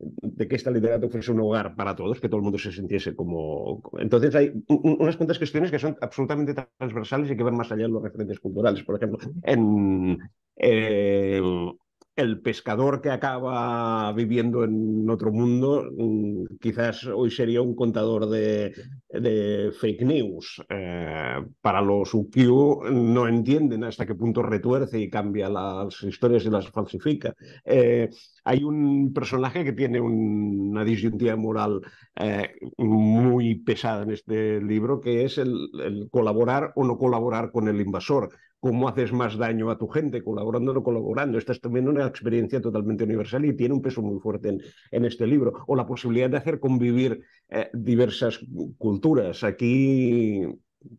de que esta literatura fuese un hogar para todos, que todo el mundo se sintiese como... Entonces hay unas cuantas cuestiones que son absolutamente transversales y que van más allá de los referentes culturales. Por ejemplo, en... Eh, el pescador que acaba viviendo en otro mundo mm, quizás hoy sería un contador de, fake news. Eh, para los UQ no entienden hasta qué punto retuerce y cambia las historias y las falsifica. Eh, hay un personaje que tiene una disyuntiva moral eh, muy pesada en este libro, que es el colaborar o no colaborar con el invasor cómo haces más daño a tu gente, colaborando o no colaborando. Estás es también una experiencia totalmente universal y tiene un peso muy fuerte en, este libro. O la posibilidad de hacer convivir eh, diversas culturas. Aquí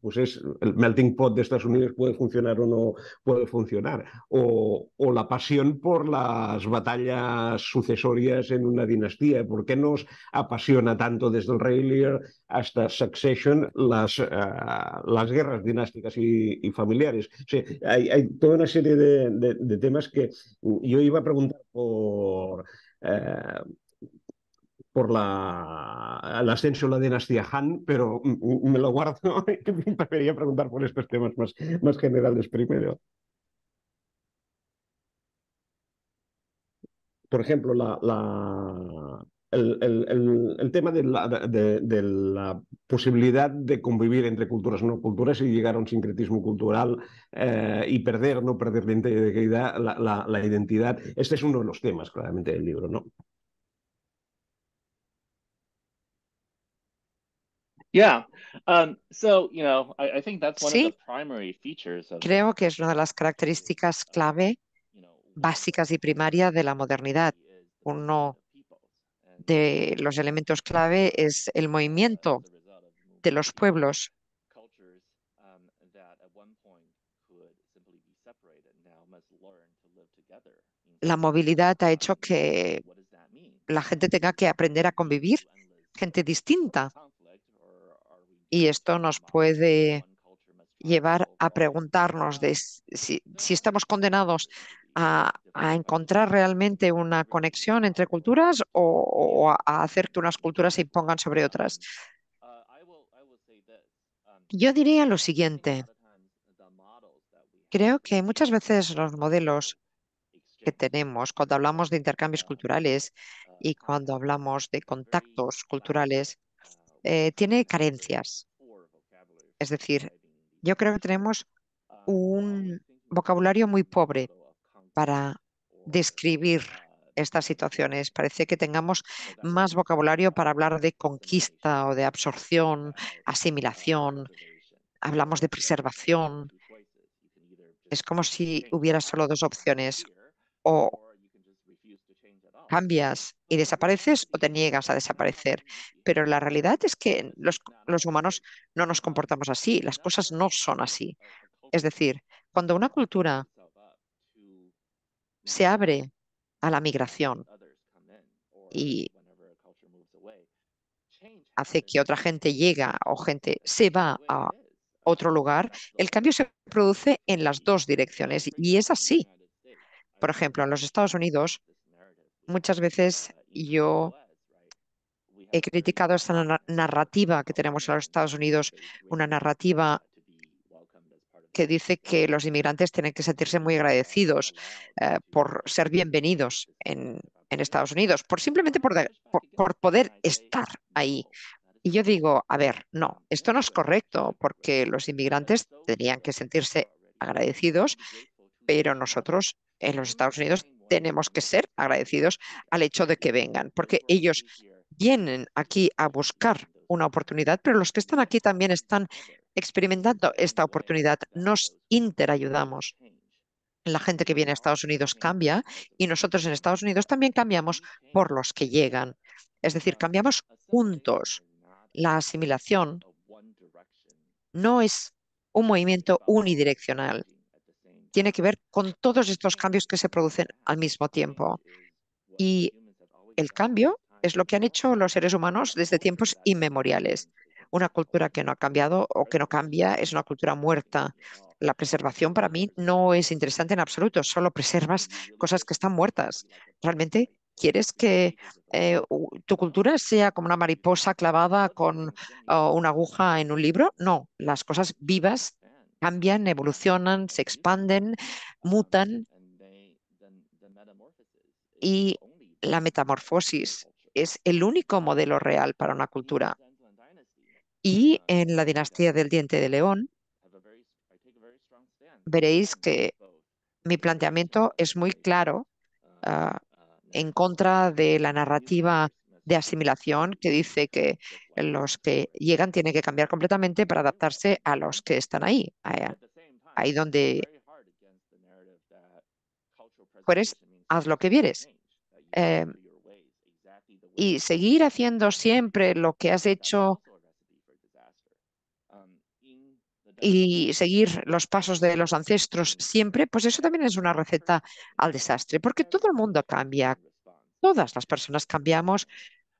pues es el melting pot de Estados Unidos puede funcionar o no puede funcionar, o, la pasión por las batallas sucesorias en una dinastía. ¿Por qué nos apasiona tanto desde el Rey hasta Succession las, eh, las guerras dinásticas y, familiares? hay, toda una serie de, temas que yo iba a preguntar por... Eh, por la, el ascenso de la dinastía Han, pero me lo guardo *laughs* y prefería preguntar por estos temas más, más generales primero. Por ejemplo, la, la, el, tema de la, de, la, posibilidad de convivir entre culturas no culturas y llegar a un sincretismo cultural eh, y perder, no perder la la identidad. Este es uno de los temas, claramente, del libro, ¿no? sí, creo que es una de las características clave, básicas y primarias de la modernidad. Uno de los elementos clave es el movimiento de los pueblos. La movilidad ha hecho que la gente tenga que aprender a convivir, gente distinta y esto nos puede llevar a preguntarnos de si, estamos condenados a, encontrar realmente una conexión entre culturas o, a hacer que unas culturas se impongan sobre otras. Yo diría lo siguiente. Creo que muchas veces los modelos que tenemos cuando hablamos de intercambios culturales y cuando hablamos de contactos culturales eh, tiene carencias. Es decir, yo creo que tenemos un vocabulario muy pobre para describir estas situaciones. Parece que tengamos más vocabulario para hablar de conquista o de absorción, asimilación. Hablamos de preservación. Es como si hubiera solo dos opciones. O cambias y desapareces o te niegas a desaparecer. Pero la realidad es que los, los humanos no nos comportamos así, las cosas no son así. Es decir, cuando una cultura se abre a la migración y hace que otra gente llega o gente se va a otro lugar, el cambio se produce en las dos direcciones y es así. Por ejemplo, en los Estados Unidos muchas veces yo he criticado esta narrativa que tenemos en los Estados Unidos, una narrativa que dice que los inmigrantes tienen que sentirse muy agradecidos eh, por ser bienvenidos en, Estados Unidos, por simplemente por poder estar ahí. Y yo digo, a ver, no, esto no es correcto, porque los inmigrantes tenían que sentirse agradecidos, pero nosotros en los Estados Unidos tenemos que ser agradecidos al hecho de que vengan, porque ellos vienen aquí a buscar una oportunidad, pero los que están aquí también están experimentando esta oportunidad. Nos interayudamos. La gente que viene a Estados Unidos cambia y nosotros en Estados Unidos también cambiamos por los que llegan. Es decir, cambiamos juntos. La asimilación no es un movimiento unidireccional tiene que ver con todos estos cambios que se producen al mismo tiempo. Y el cambio es lo que han hecho los seres humanos desde tiempos inmemoriales. Una cultura que no ha cambiado o que no cambia es una cultura muerta. La preservación para mí no es interesante en absoluto, solo preservas cosas que están muertas. Realmente quieres que eh, tu cultura sea como una mariposa clavada con oh, una aguja en un libro. No, las cosas vivas cambian, evolucionan, se expanden, mutan y la metamorfosis es el único modelo real para una cultura. Y en la dinastía del diente de león veréis que mi planteamiento es muy claro ah, en contra de la narrativa de asimilación que dice que los que llegan tienen que cambiar completamente para adaptarse a los que están ahí, ahí donde puedes haz lo que vieres. Em, y seguir haciendo siempre lo que has hecho um, y seguir los pasos de los ancestros siempre, pues eso también es una receta al desastre, porque todo el mundo cambia, todas las personas cambiamos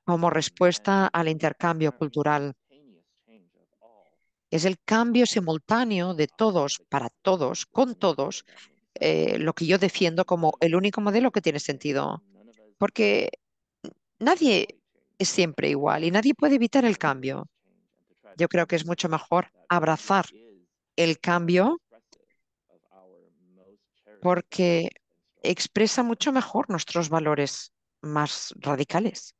como respuesta al intercambio cultural. Es el cambio simultáneo de todos, para todos, con todos, eh, lo que yo defiendo como el único modelo que tiene sentido. Porque nadie es siempre igual y nadie puede evitar el cambio. Yo creo que es mucho mejor abrazar el cambio porque expresa mucho mejor nuestros valores más radicales.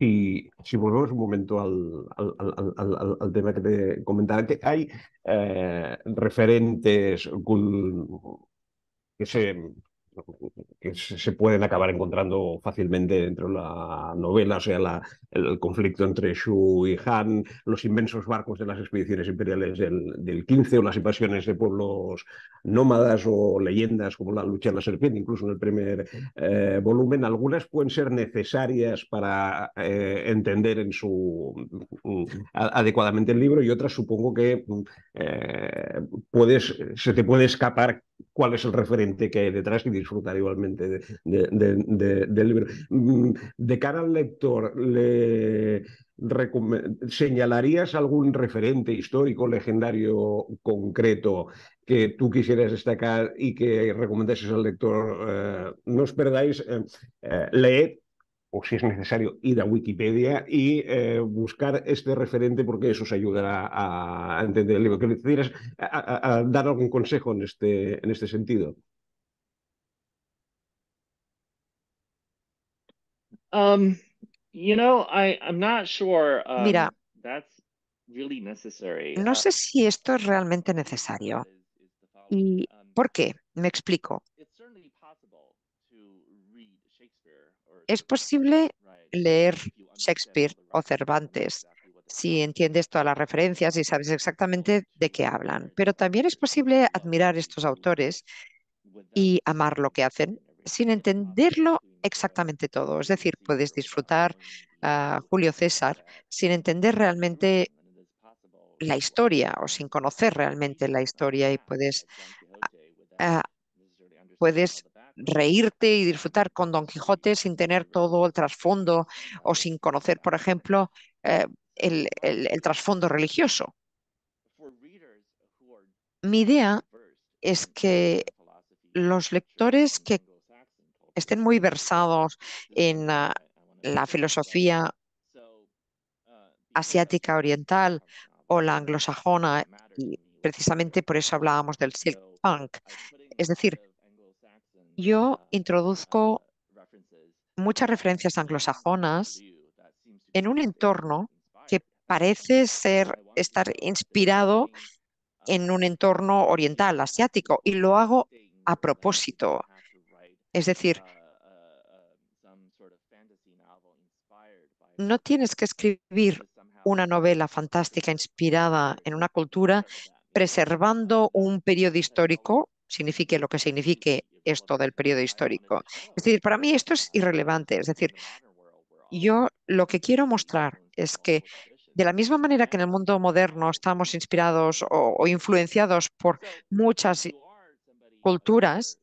Si, si volvemos un momento al, al, al, al tema que te comentaba, que hay eh, referentes que se que se pueden acabar encontrando fácilmente dentro de la novela, o sea, el conflicto entre Shu y Han, los inmensos barcos de las expediciones imperiales del, XV, o las invasiones de pueblos nómadas o leyendas como la lucha de la serpiente, incluso en el primer eh, volumen, algunas pueden ser necesarias para eh, entender en su mm, adecuadamente el libro y otras supongo que mm, eh, puedes, se te puede escapar cuál es el referente que hay detrás y disfrutar igualmente del libro. Mm, de cara al lector, ¿señalarías algún referente histórico, legendario, concreto que tú quisieras destacar y que recomendases al lector? Eh, no os perdáis, eh, eh, leed o si es necesario ir a Wikipedia y eh, buscar este referente porque eso os ayudará a, entender el libro. Que a, dar algún consejo en este, en este sentido. Mira, no sé si esto es realmente necesario. ¿Y um, por qué? Me explico. Es posible leer Shakespeare o Cervantes si entiendes todas las referencias y sabes exactamente de qué hablan, pero también es posible admirar estos autores y amar lo que hacen sin entenderlo exactamente todo. Es decir, puedes disfrutar a Julio César sin entender realmente la historia o sin conocer realmente la historia y puedes, puedes reírte y disfrutar con Don Quijote sin tener todo el trasfondo o sin conocer, por ejemplo, eh, el, trasfondo religioso. Mi idea es que los lectores que estén muy versados en uh, la filosofía uh, asiática oriental o la anglosajona, y precisamente por eso hablábamos del silk punk, es decir, yo introduzco muchas referencias anglosajonas en un entorno que parece ser estar inspirado en un entorno oriental, asiático, y lo hago a propósito. Es decir, no tienes que escribir una novela fantástica inspirada en una cultura preservando un periodo histórico signifique lo que signifique esto del periodo histórico. Es decir, para mí esto es irrelevante. Es decir, yo lo que quiero mostrar es que de la misma manera que en el mundo moderno estamos inspirados o, influenciados por muchas culturas,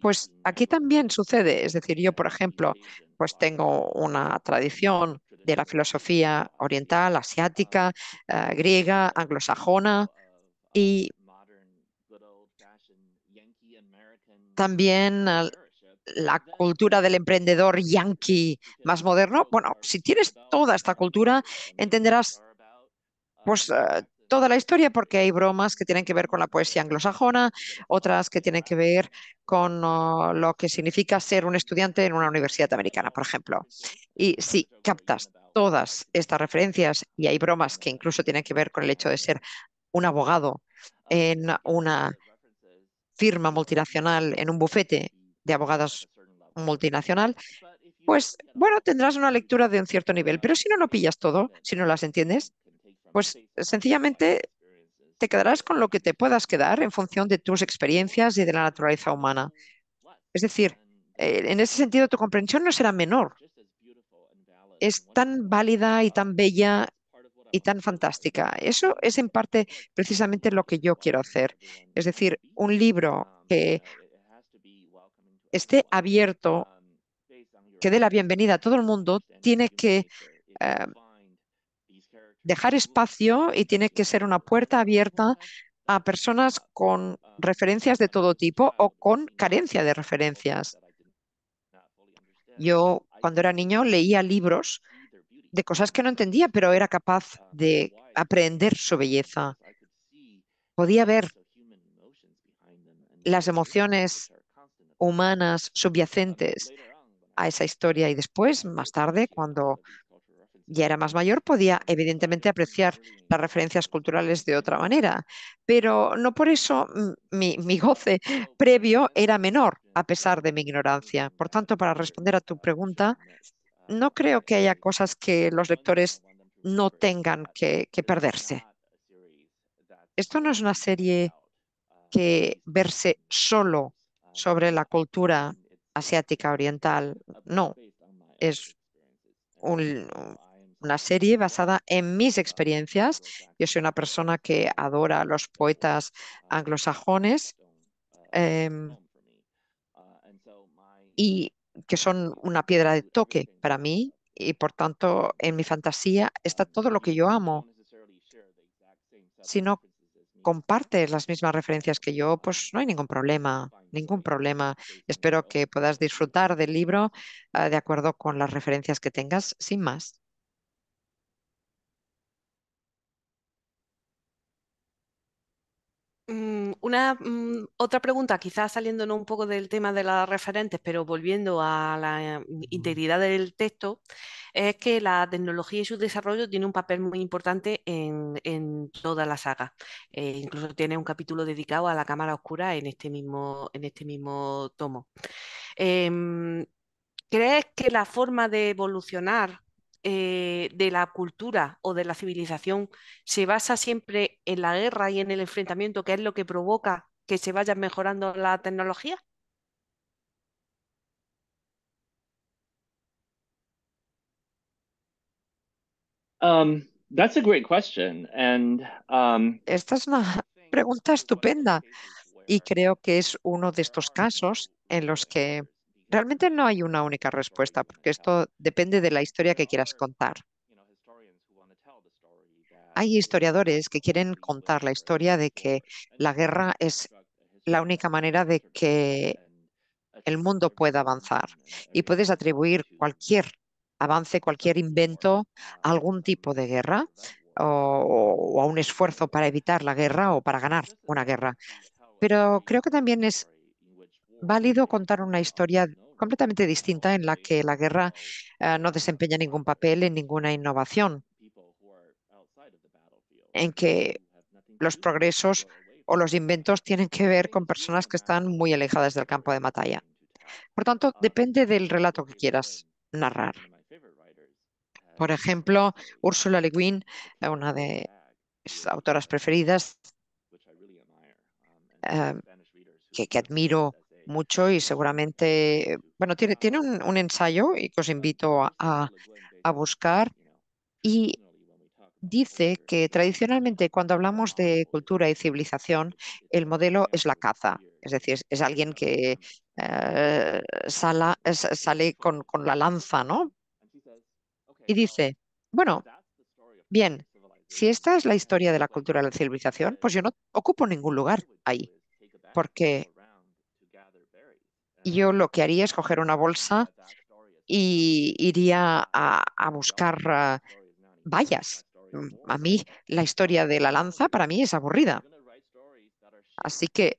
pues aquí también sucede. Es decir, yo, por ejemplo, pues tengo una tradición de la filosofía oriental, uh, asiática, eh, griega, anglosajona, y también la cultura del emprendedor yankee más moderno. Bueno, si tienes toda esta cultura, entenderás pues eh, toda la historia porque hay bromas que tienen que ver con la poesía anglosajona, otras que tienen que ver con oh, lo que significa ser un estudiante en una universidad americana, por ejemplo. Y si captas todas estas referencias y hay bromas que incluso tienen que ver con el hecho de ser un abogado en una firma multinacional en un bufete de abogados multinacional, pues bueno, tendrás una lectura de un cierto nivel. Pero si no lo pillas todo, si no las entiendes, pues sencillamente te quedarás con lo que te puedas quedar en función de tus experiencias y de la naturaleza humana. Es decir, eh, en ese sentido tu comprensión no será menor. Es tan válida y tan bella y tan fantástica. Eso es en parte precisamente lo que yo quiero hacer. Es decir, un libro que esté abierto, que dé la bienvenida a todo el mundo, tiene que eh, dejar espacio y tiene que ser una puerta abierta a personas con referencias de todo tipo o con carencia de referencias. Yo cuando era niño leía libros de cosas que no entendía, pero era capaz ah, de aprender su belleza. Podía ver las emociones humanas subyacentes a esa historia y después, más tarde, cuando ya era más mayor, podía evidentemente apreciar las referencias culturales de otra manera, pero no por eso mi, mi, goce *laughs* previo era menor, a pesar de mi ignorancia. Por tanto, para responder a tu pregunta, no creo que haya cosas que los lectores no tengan que, perderse. Esto no es una serie que verse solo sobre la cultura asiática oriental, no. Es una serie basada en mis experiencias. Yo soy una persona que adora a los poetas anglosajones em, y que son una piedra de toque para mí y por tanto en mi fantasía está todo lo que yo amo. Si no compartes las mismas referencias que yo, pues no hay ningún problema, ningún problema. Espero que puedas disfrutar del libro ah, de acuerdo con las referencias que tengas, sin más. Mm, una mm, otra pregunta, quizás saliéndonos un poco del tema de las referentes, pero volviendo a la eh, integridad del texto, es que la tecnología y su desarrollo tiene un papel muy importante en, en toda la saga. Eh, incluso tiene un capítulo dedicado a la cámara oscura en este mismo, en este mismo tomo. Em, ¿Crees que la forma de evolucionar eh, de la cultura o de la civilización se basa siempre en la guerra y en el enfrentamiento, que es lo que provoca que se vaya mejorando la tecnología? Um, um, Esta es una *laughs* pregunta estupenda y creo que es uno de estos casos en los que Realmente no hay una única respuesta, porque esto depende de la historia que quieras contar. Hay historiadores que quieren contar la historia de que la guerra es la única manera de que el mundo pueda avanzar y puedes atribuir cualquier avance, cualquier invento a algún tipo de guerra o, a un esfuerzo para evitar la guerra o para ganar una guerra. Pero creo que también es válido contar una historia completamente distinta en la que la guerra eh, no desempeña ningún papel en ninguna innovación, en que los progresos o los inventos tienen que ver con personas que están muy alejadas del campo de batalla. Por tanto, depende del relato que quieras narrar. Por ejemplo, Ursula Le Guin, eh, una de mis autoras preferidas, eh, que, admiro mucho y seguramente, bueno, tiene, tiene un, ensayo y que os invito a, buscar y dice que tradicionalmente cuando hablamos de cultura y civilización, el modelo es la caza, es decir, es alguien que sale con, con, la lanza, ¿no? Y dice, bueno, bien, si esta es la historia de la cultura y la civilización, pues yo no ocupo ningún lugar ahí, porque yo lo que haría es coger una bolsa y iría a, buscar bayas ah, vallas. Mm, a mí la historia de la lanza para mí es aburrida. Así que,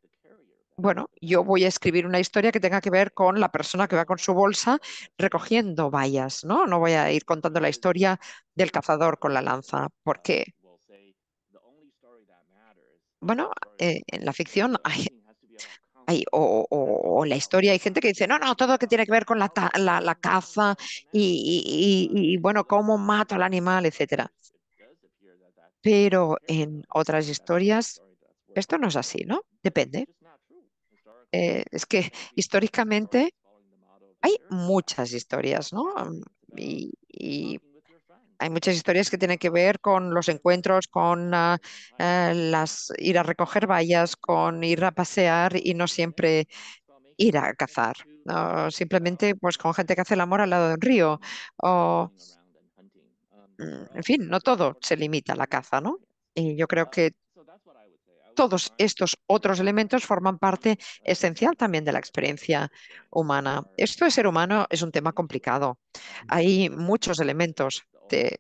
bueno, yo voy a escribir una historia que tenga que ver con la persona que va con su bolsa recogiendo vallas, ¿no? No voy a ir contando la historia del cazador con la lanza, ¿Por qué? bueno, eh, en la ficción hay, o, la historia, hay gente que dice, no, no, todo lo que tiene que ver con la, la, caza y, bueno, cómo mato al animal, etc. Pero en otras historias, esto no es así, ¿no? Depende. Eh, es que históricamente hay muchas historias, ¿no? y hay muchas historias que tienen que ver con los encuentros, con ah, eh, las ir a recoger vallas, con ir a pasear y no siempre ir a cazar. Simplemente pues con gente que hace el amor al lado del río. Mm, en fin, no todo se limita a la caza, ¿no? Y yo creo que todos estos otros elementos forman parte esencial también de la experiencia humana. Esto de ser humano es un tema complicado. Hay muchos elementos este,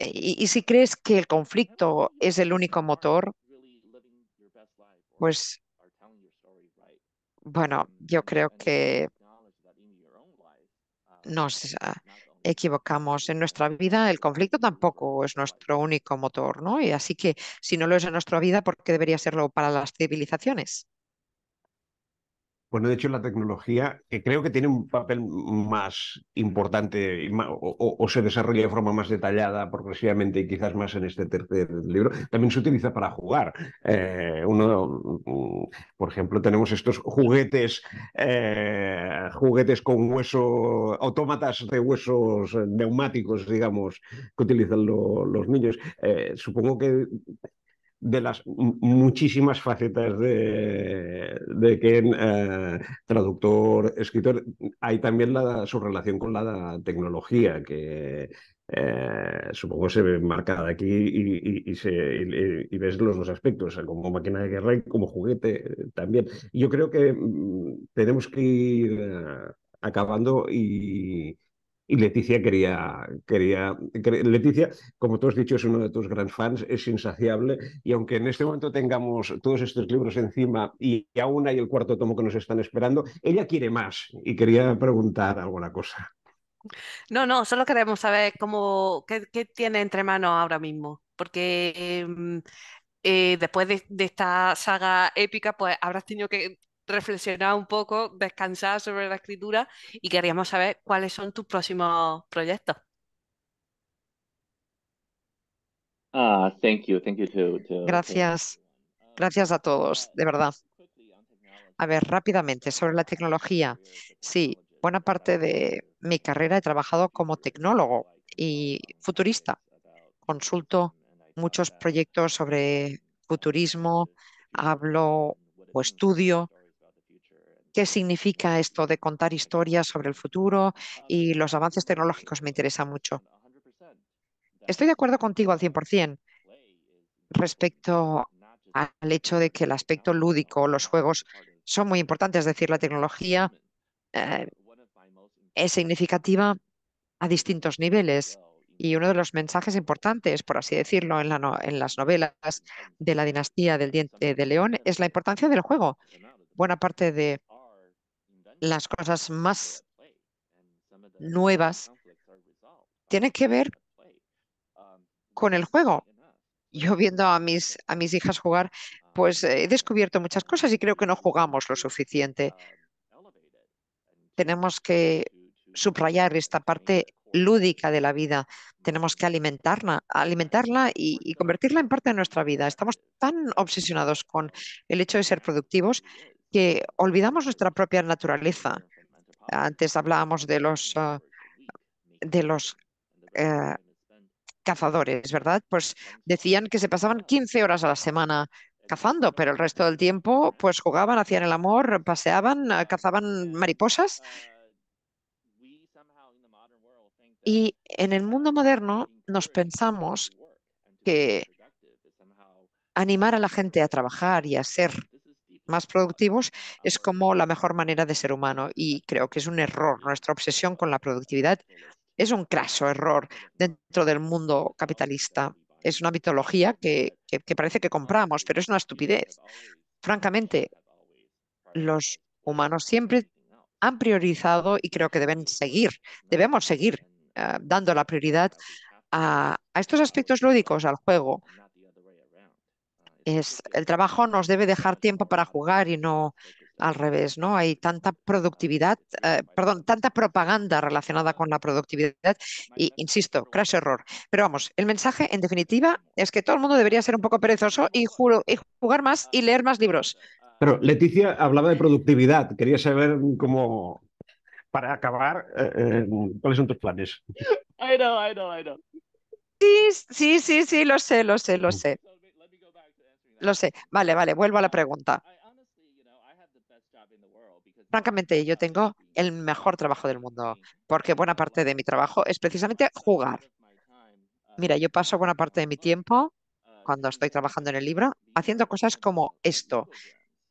y, y si crees que el conflicto es el único motor, pues bueno, um, yo creo que um, nos ah, equivocamos en nuestra vida, el conflicto tampoco es nuestro único motor, ¿no? Y así que si no lo es en nuestra vida, ¿por qué debería serlo para las civilizaciones? Bueno, de hecho, la tecnología que creo que tiene un papel más importante o, se desarrolla de forma más detallada progresivamente y quizás más en este tercer libro, también se utiliza para jugar. Eh, uno, mm, por ejemplo, tenemos estos juguetes, eh, juguetes con hueso, autómatas de huesos neumáticos, digamos, que utilizan los niños. Eh, supongo que de las muchísimas facetas de, de Ken, eh, traductor, escritor. Hay también la, su relación con la tecnología, que eh, supongo se ve marcada aquí y, y, se, y, ves los dos aspectos, como máquina de guerra y como juguete eh, también. Yo creo que mm, tenemos que ir acabando y y Leticia quería, quería, Leticia, como tú has dicho, es uno de tus grandes fans, es insaciable y aunque en este momento tengamos todos estos libros encima y, aún hay el cuarto tomo que nos están esperando, ella quiere más y quería preguntar alguna cosa. No, no, solo queremos saber cómo, qué, tiene entre manos ahora mismo, porque em, eh, después de, de, esta saga épica, pues habrás tenido que reflexionar un poco, descansar sobre la escritura y queríamos saber cuáles son tus próximos proyectos. Ah, gracias, um, gracias a todos, de verdad. Um, a ver, rápidamente, sobre la tecnología. Sí, buena parte de mi carrera he trabajado como tecnólogo y futurista. Consulto muchos proyectos sobre futurismo, hablo o estudio qué significa esto de contar historias sobre el futuro y los avances tecnológicos me interesa mucho. Estoy de acuerdo contigo al 100% respecto al hecho de que el aspecto lúdico, los juegos, son muy importantes. Es decir, la tecnología eh, es significativa a distintos niveles. Y uno de los mensajes importantes, por así decirlo, en, en las novelas de la dinastía del diente de león es la importancia del juego. Buena parte de las cosas más nuevas tienen que ver con el juego. Yo viendo a mis, a mis hijas jugar, pues eh, he descubierto muchas cosas y creo que no jugamos lo suficiente. Tenemos que subrayar esta parte lúdica de la vida. Tenemos que alimentarla, alimentarla y, y, convertirla en parte de nuestra vida. Estamos tan obsesionados con el hecho de ser productivos que olvidamos nuestra propia naturaleza. Antes hablábamos de los, ah, de los eh, cazadores, ¿verdad? Pues decían que se pasaban 15 horas a la semana cazando, pero el resto del tiempo pues jugaban, hacían el amor, paseaban, ah, cazaban mariposas. Y en el mundo moderno nos pensamos que animar a la gente a trabajar y a ser más productivos es como la mejor manera de ser humano y creo que es un error. Nuestra obsesión con la productividad es un craso error dentro del mundo capitalista. Es una mitología que, parece que compramos, pero es una estupidez. Francamente, los humanos siempre han priorizado y creo que deben seguir, debemos seguir eh, dando la prioridad a, a, estos aspectos lúdicos, al juego, el trabajo nos debe dejar tiempo para jugar y no al revés, ¿no? Hay tanta productividad, eh, perdón, tanta propaganda relacionada con la productividad y, insisto, crash error. Pero vamos, el mensaje en definitiva es que todo el mundo debería ser un poco perezoso y, juro, y jugar más y leer más libros. Pero Leticia hablaba de productividad, quería saber cómo, para acabar, eh, eh, ¿cuáles son tus planes? *laughs* I I Sí, sí, sí, sí, lo sé, lo sé, lo mm. sé. Lo sé. Vale, vale, vuelvo a la pregunta. Francamente, yo tengo el mejor trabajo del mundo, porque buena parte de mi trabajo es precisamente jugar. Uh, Mira, yo paso buena parte de mi tiempo, uh, cuando estoy trabajando en el libro, haciendo cosas como esto. Uh,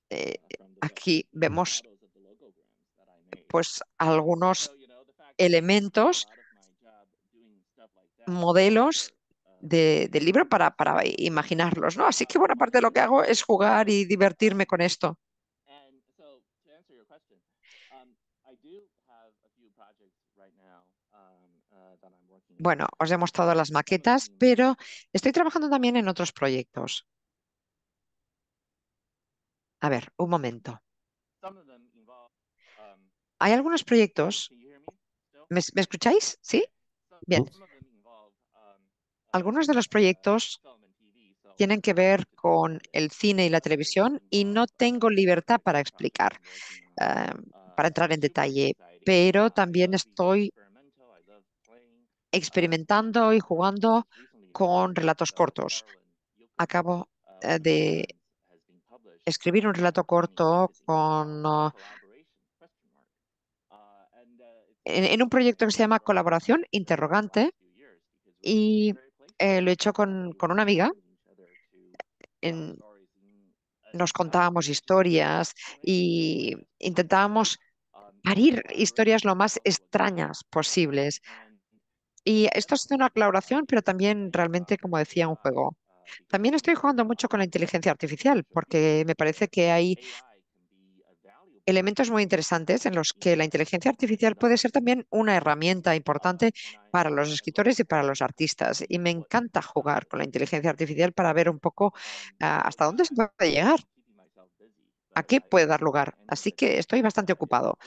eh, aquí vemos pues algunos elementos, modelos de, del libro para, imaginarlos, ¿no? Así que buena parte de lo que hago es jugar y divertirme con esto. Um, um, uh, bueno, os he mostrado las maquetas, pero estoy trabajando también en otros proyectos. A ver, un momento. Um, Hay algunos proyectos. ¿me escucháis? ¿Sí? Bien. Algunos de los proyectos tienen que ver con el cine y la televisión y no tengo libertad para explicar, eh, para entrar en detalle, pero también estoy experimentando y jugando con relatos cortos. Acabo eh, de escribir un relato corto con eh, en, en, un proyecto que se llama Colaboración Interrogante y eh, lo he hecho con, una amiga. nos contábamos historias y intentábamos parir historias lo más extrañas posibles. Y esto es una colaboración, pero también realmente, como decía, un juego. También estoy jugando mucho con la inteligencia artificial, porque me parece que hay elementos muy interesantes en los que la inteligencia artificial puede ser también una herramienta importante para los escritores y para los artistas. Y me encanta jugar con la inteligencia artificial para ver un poco ah, hasta dónde se puede llegar, a qué puede dar lugar. Así que estoy bastante ocupado,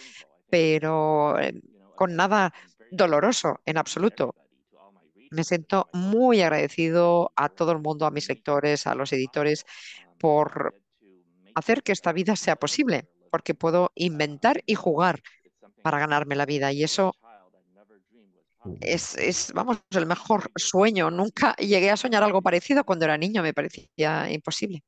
pero eh, con nada doloroso en absoluto. Me siento muy agradecido a todo el mundo, a mis lectores, a los editores, por hacer que esta vida sea posible porque puedo inventar y jugar para ganarme la vida. Y eso es, vamos, el mejor sueño. Nunca llegué a soñar algo parecido cuando era niño, me parecía imposible.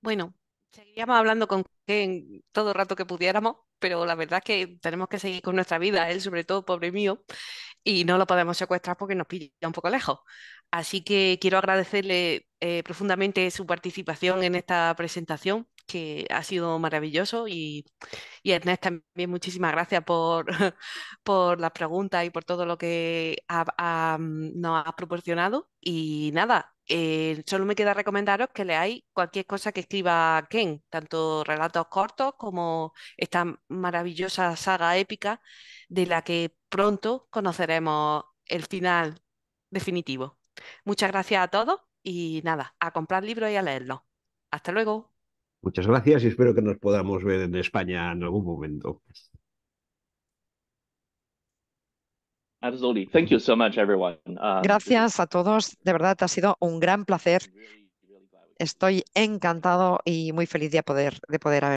Bueno, seguiríamos hablando con Ken todo el rato que pudiéramos, pero la verdad es que tenemos que seguir con nuestra vida, él sobre todo, pobre mío, y no lo podemos secuestrar porque nos pilla un poco lejos. Así que quiero agradecerle eh, profundamente su participación en esta presentación que ha sido maravilloso y, y Ernest también muchísimas gracias por, *laughs* por las preguntas y por todo lo que ha, mm, nos has proporcionado. Y nada, eh, solo me queda recomendaros que leáis cualquier cosa que escriba Ken, tanto relatos cortos como esta maravillosa saga épica de la que pronto conoceremos el final definitivo. Muchas gracias a todos y nada, a comprar libros y a leerlos. Hasta luego. Muchas gracias y espero que nos podamos ver en España en algún momento. Um, gracias a todos. De verdad, ha sido un gran placer. Estoy encantado y muy feliz de poder, de poder haber.